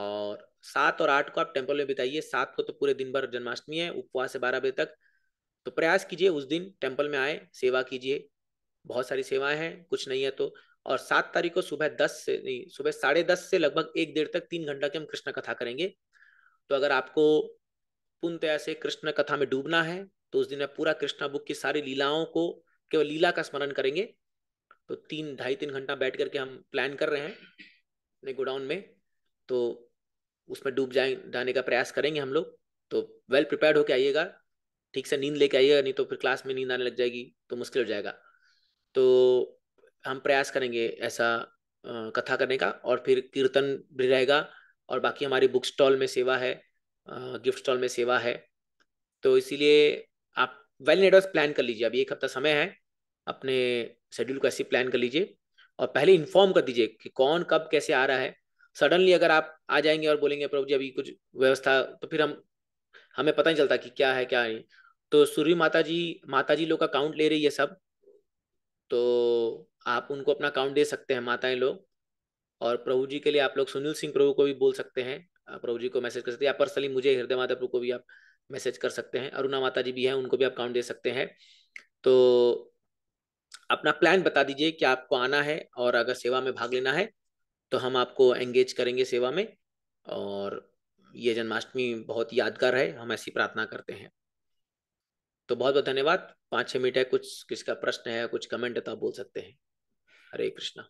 और सात और आठ को आप टेम्पल में बिताइए सात को तो पूरे दिन भर जन्माष्टमी है उपवास है बारह बजे तक तो प्रयास कीजिए उस दिन टेम्पल में आए सेवा कीजिए बहुत सारी सेवाएं हैं कुछ नहीं है तो और सात तारीख को सुबह दस से नहीं सुबह साढ़े दस से लगभग एक डेढ़ तक तीन घंटा की हम कृष्ण कथा करेंगे तो अगर आपको पूर्णतया से कृष्ण कथा में डूबना है तो उस दिन मैं पूरा कृष्णा बुक की सारी लीलाओं को केवल लीला का स्मरण करेंगे तो तीन ढाई तीन घंटा बैठ करके हम प्लान कर रहे हैं अपने गोडाउन में तो उसमें डूब जाए जाने का प्रयास करेंगे हम लोग तो वेल प्रिपेयर्ड होके आइएगा ठीक से नींद लेके आइएगा नहीं तो फिर क्लास में नींद आने लग जाएगी तो मुश्किल हो जाएगा तो हम प्रयास करेंगे ऐसा कथा करने का और फिर कीर्तन भी रहेगा और बाकी हमारी बुक स्टॉल में सेवा है गिफ्ट स्टॉल में सेवा है तो इसीलिए आप वेल एडवांस प्लान कर लीजिए अभी एक हफ्ता समय है अपने शेड्यूल को ऐसे प्लान कर लीजिए और पहले इन्फॉर्म कर दीजिए कि कौन कब कैसे आ रहा है सडनली अगर आप आ जाएंगे और बोलेंगे प्रभु जी अभी कुछ व्यवस्था तो फिर हम हमें पता नहीं चलता कि क्या है क्या नहीं तो सूर्य माता जी माता जी लोग का काउंट ले रही है सब तो आप उनको अपना अकाउंट दे सकते हैं माताएं लोग और प्रभु जी के लिए आप लोग सुनील सिंह प्रभु को भी बोल सकते हैं प्रभु जी को मैसेज कर सकते हैं या पर्सनली मुझे हृदय माता प्रभु को भी आप मैसेज कर सकते हैं अरुणा माता जी भी हैं उनको भी आप अकाउंट दे सकते हैं तो अपना प्लान बता दीजिए कि आपको आना है और अगर सेवा में भाग लेना है तो हम आपको एंगेज करेंगे सेवा में और ये जन्माष्टमी बहुत यादगार है हम ऐसी प्रार्थना करते हैं तो बहुत बहुत धन्यवाद पाँच छह मिनट है कुछ किसका प्रश्न है कुछ कमेंट है तो आप बोल सकते हैं हरे कृष्णा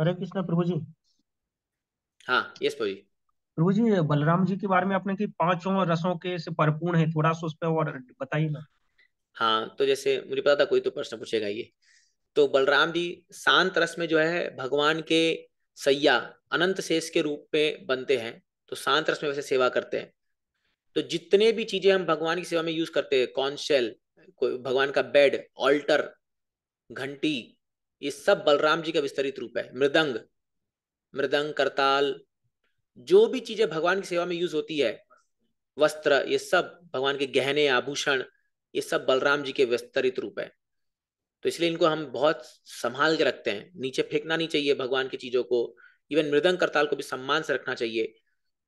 हरे कृष्णा प्रभु जी हाँ यस प्रभु जी प्रभु जी बलराम जी के बारे में आपने की पांचों रसों के से परिपूर्ण है थोड़ा सा उस पर और बताइए ना हाँ तो जैसे मुझे पता था कोई तो प्रश्न पूछेगा ये तो बलराम जी शांत रस में जो है भगवान के सैया अनंत शेष के रूप में बनते हैं तो शांत रस में वैसे सेवा करते हैं तो जितने भी चीजें हम भगवान की सेवा में यूज करते हैं कॉन्शेल भगवान का बेड ऑल्टर घंटी ये सब बलराम जी का विस्तरित रूप है मृदंग मृदंग करताल जो भी चीजें भगवान की सेवा में यूज होती है वस्त्र ये सब भगवान के गहने आभूषण ये सब बलराम जी के विस्तरित रूप है तो इसलिए इनको हम बहुत संभाल के रखते हैं नीचे फेंकना नहीं चाहिए भगवान की चीजों को इवन मृदंग करताल को भी सम्मान से रखना चाहिए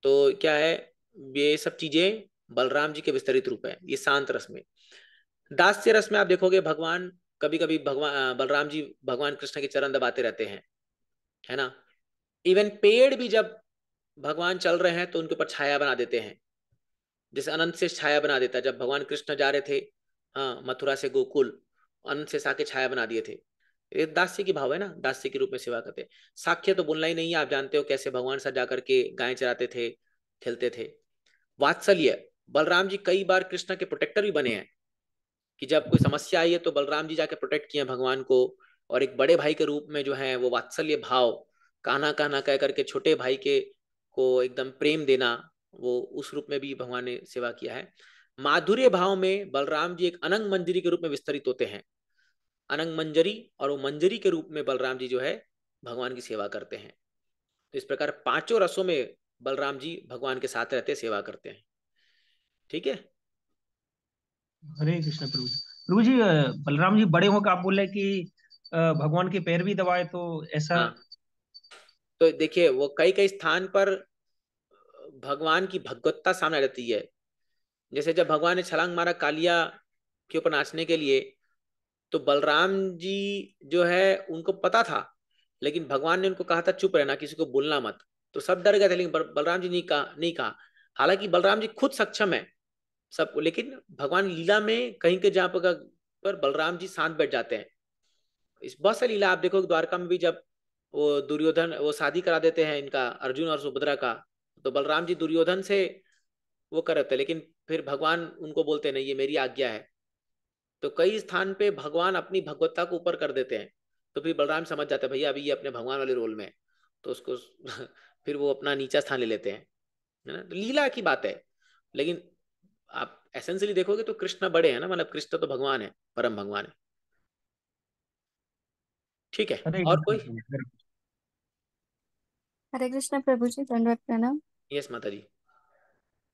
तो क्या है ये सब चीजें बलराम जी के विस्तरित रूप है ये शांत रस में दास्य रस में आप देखोगे भगवान कभी कभी भगवान बलराम जी भगवान कृष्ण के चरण दबाते रहते हैं है ना इवन पेड़ भी जब भगवान चल रहे हैं तो उनके ऊपर छाया बना देते हैं जैसे अनंत से छाया बना देता है जब भगवान कृष्ण जा रहे थे हाँ मथुरा से गोकुल अनंत से साके छाया बना दिए थे ये दास्य की भाव है ना दास्य के रूप में सेवा करते साख्य तो बोलना ही नहीं है आप जानते हो कैसे भगवान सा जाकर के गाय चराते थे खेलते थे वात्सल्य बलराम जी कई बार कृष्ण के प्रोटेक्टर भी बने हैं कि जब कोई समस्या आई है तो बलराम जी जाके प्रोटेक्ट किए भगवान को और एक बड़े भाई के रूप में जो है वो वात्सल्य भाव कहना कहना कह करके छोटे भाई के को एकदम प्रेम देना वो उस रूप में भी भगवान ने सेवा किया है माधुर्य भाव में बलराम जी एक अनंग मंजरी के रूप में विस्तरित होते हैं अनंग मंजरी और वो मंजरी के रूप में बलराम जी जो है भगवान की सेवा करते हैं तो इस प्रकार पांचों रसों में बलराम जी भगवान के साथ रहते सेवा करते हैं ठीक है हरे कृष्ण प्रभु जी प्रभु जी बलराम जी बड़े होकर आप बोल रहे कि भगवान के पैर भी दबाए तो ऐसा हाँ। तो देखिए वो कई कई स्थान पर भगवान की भगवत्ता सामने रहती है जैसे जब भगवान ने छलांग मारा कालिया के ऊपर नाचने के लिए तो बलराम जी जो है उनको पता था लेकिन भगवान ने उनको कहा था चुप रहना किसी को बोलना मत तो सब डर गए थे लेकिन बलराम जी नहीं कहा नहीं कहा हालांकि बलराम जी खुद सक्षम है सबको लेकिन भगवान लीला में कहीं के जहां पर बलराम जी शांत बैठ जाते हैं इस बहुत सारी लीला आप देखो द्वारका में भी जब वो दुर्योधन वो शादी करा देते हैं इनका अर्जुन और सुभद्रा का तो बलराम जी दुर्योधन से वो कर रहते लेकिन फिर भगवान उनको बोलते नहीं ये मेरी आज्ञा है तो कई स्थान पे भगवान अपनी भगवत्ता को ऊपर कर देते हैं तो फिर बलराम समझ जाते हैं भैया अभी ये अपने भगवान वाले रोल में तो उसको फिर वो अपना नीचा स्थान ले लेते हैं है ना तो लीला की बात है लेकिन आप एसेंशियली देखोगे तो कृष्ण बड़े हैं ना मतलब कृष्ण तो भगवान है परम भगवान है ठीक है और कोई हरे कृष्ण प्रभु जी दंडवत प्रणाम यस माता जी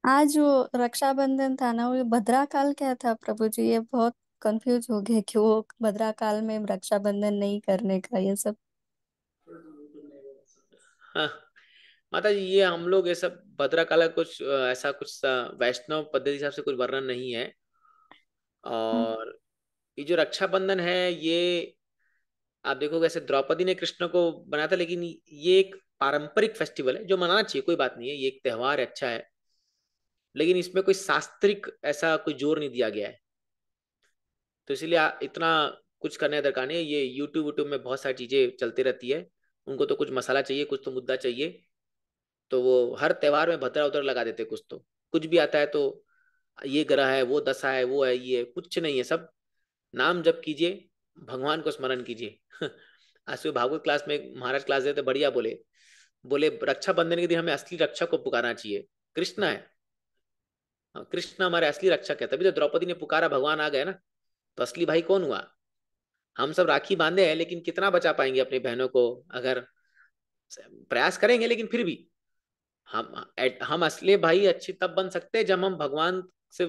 आज वो रक्षाबंधन था ना वो भद्रा काल क्या था प्रभु जी ये बहुत कंफ्यूज हो गए कि वो भद्रा काल में रक्षाबंधन नहीं करने का ये सब हाँ माता जी ये हम लोग ये सब भद्रा काला कुछ ऐसा कुछ वैष्णव पद्धति हिसाब से कुछ वर्णन नहीं है हम्म। और ये जो रक्षाबंधन है ये आप देखोगे ऐसे द्रौपदी ने कृष्ण को बनाया था लेकिन ये एक पारंपरिक फेस्टिवल है जो मनाना चाहिए कोई बात नहीं है ये एक त्यौहार अच्छा है लेकिन इसमें कोई शास्त्रिक ऐसा कोई जोर नहीं दिया गया है तो इसलिए इतना कुछ करने दरकार नहीं है ये यूट्यूब वूट्यूब में बहुत सारी चीजें चलती रहती है उनको तो कुछ मसाला चाहिए कुछ तो मुद्दा चाहिए तो वो हर त्योहार में भद्रा उधर लगा देते कुछ तो कुछ भी आता है तो ये ग्रह है वो दशा है वो है ये कुछ नहीं है सब नाम जब कीजिए भगवान को स्मरण कीजिए [laughs] आज सुबह भागवत क्लास में महाराज क्लास देते बढ़िया बोले बोले रक्षा बंधन के दिन हमें असली रक्षा को पुकारना चाहिए कृष्ण है हाँ, कृष्ण हमारे असली रक्षा है तभी तो द्रौपदी ने पुकारा भगवान आ गए ना तो असली भाई कौन हुआ हम सब राखी बांधे हैं लेकिन कितना बचा पाएंगे अपनी बहनों को अगर प्रयास करेंगे लेकिन फिर भी हम हम असली भाई अच्छी तब बन सकते हैं जब हम भगवान से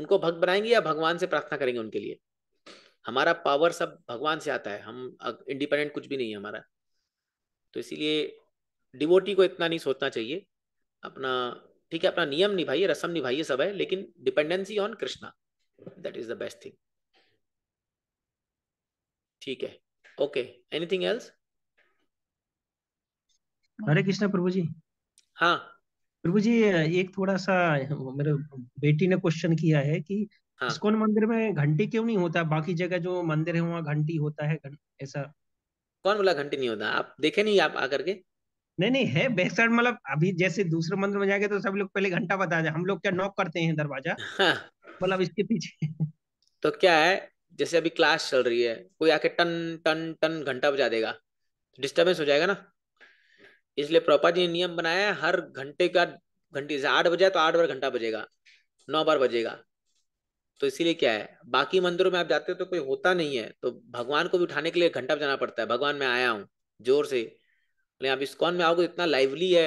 उनको भक्त बनाएंगे या भगवान से प्रार्थना करेंगे उनके लिए हमारा पावर सब भगवान से आता है हम इंडिपेंडेंट कुछ भी नहीं है हमारा तो इसीलिए डिवोटी को इतना नहीं सोचना चाहिए अपना ठीक है अपना नियम निभाइए रसम निभाइए सब है लेकिन dependency on Krishna that is the best thing ठीक है okay anything else Hare Krishna Prabhu ji हाँ प्रभु जी एक थोड़ा सा मेरे बेटी ने क्वेश्चन किया है कि हाँ। मंदिर में घंटी क्यों नहीं होता बाकी जगह जो मंदिर है वहाँ घंटी होता है ऐसा कौन बोला घंटी नहीं होता आप देखे नहीं आप आकर के नहीं नहीं है बेहतर मतलब अभी जैसे दूसरे मंदिर में जाएंगे तो सब लोग पहले घंटा बता दें हम लोग क्या नॉक करते हैं दरवाजा हाँ। मतलब इसके पीछे तो क्या है जैसे अभी क्लास चल रही है कोई आके टन टन टन घंटा बजा देगा डिस्टर्बेंस हो जाएगा ना इसलिए प्रभुपा जी ने नियम बनाया है हर घंटे का घंटे से आठ बजे तो आठ बार घंटा बजेगा नौ बार बजेगा तो इसीलिए क्या है बाकी मंदिरों में आप जाते हो तो कोई होता नहीं है तो भगवान को भी उठाने के लिए घंटा बजाना पड़ता है भगवान मैं आया हूँ जोर से लेकिन आप इस्कॉन में आओगे इतना लाइवली है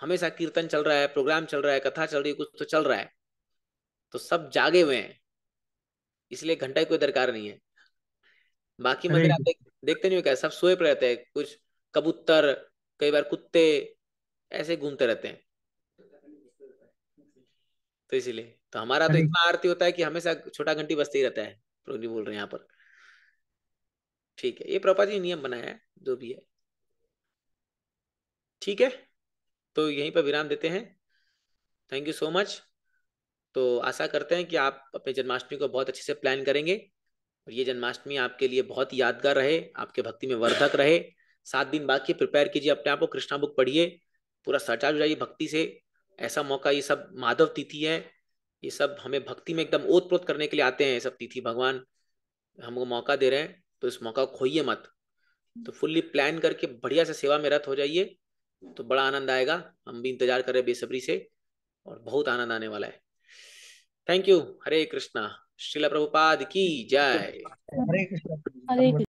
हमेशा कीर्तन चल रहा है प्रोग्राम चल रहा है कथा चल रही है कुछ तो चल रहा है तो सब जागे हुए हैं इसलिए घंटा की कोई दरकार नहीं है बाकी मंदिर आप देख, देखते नहीं हो क्या सब सोए पड़े रहते हैं कुछ कबूतर कई बार कुत्ते ऐसे घूमते रहते हैं तो इसीलिए तो हमारा तो इतना आरती होता है कि हमेशा छोटा घंटी बजते ही रहता है प्रोजी बोल रहे हैं यहाँ पर ठीक है ये प्रपा जी नियम बनाया है जो भी है ठीक है तो यहीं पर विराम देते हैं थैंक यू सो मच तो आशा करते हैं कि आप अपने जन्माष्टमी को बहुत अच्छे से प्लान करेंगे और ये जन्माष्टमी आपके लिए बहुत यादगार रहे आपके भक्ति में वर्धक रहे सात दिन बाद प्रिपेयर कीजिए अपने आप को कृष्णा बुक पढ़िए पूरा सरचार्ज हो जाइए भक्ति से ऐसा मौका ये सब माधव तिथि है ये सब हमें भक्ति में एकदम ओत प्रोत करने के लिए आते हैं ये सब तिथि भगवान हमको मौका दे रहे हैं तो इस मौका को खोइए मत तो फुल्ली प्लान करके बढ़िया से सेवा में रत हो जाइए तो बड़ा आनंद आएगा हम भी इंतजार कर रहे हैं बेसब्री से और बहुत आनंद आने वाला है थैंक यू हरे कृष्णा श्रीला प्रभुपाद की जय हरे कृष्ण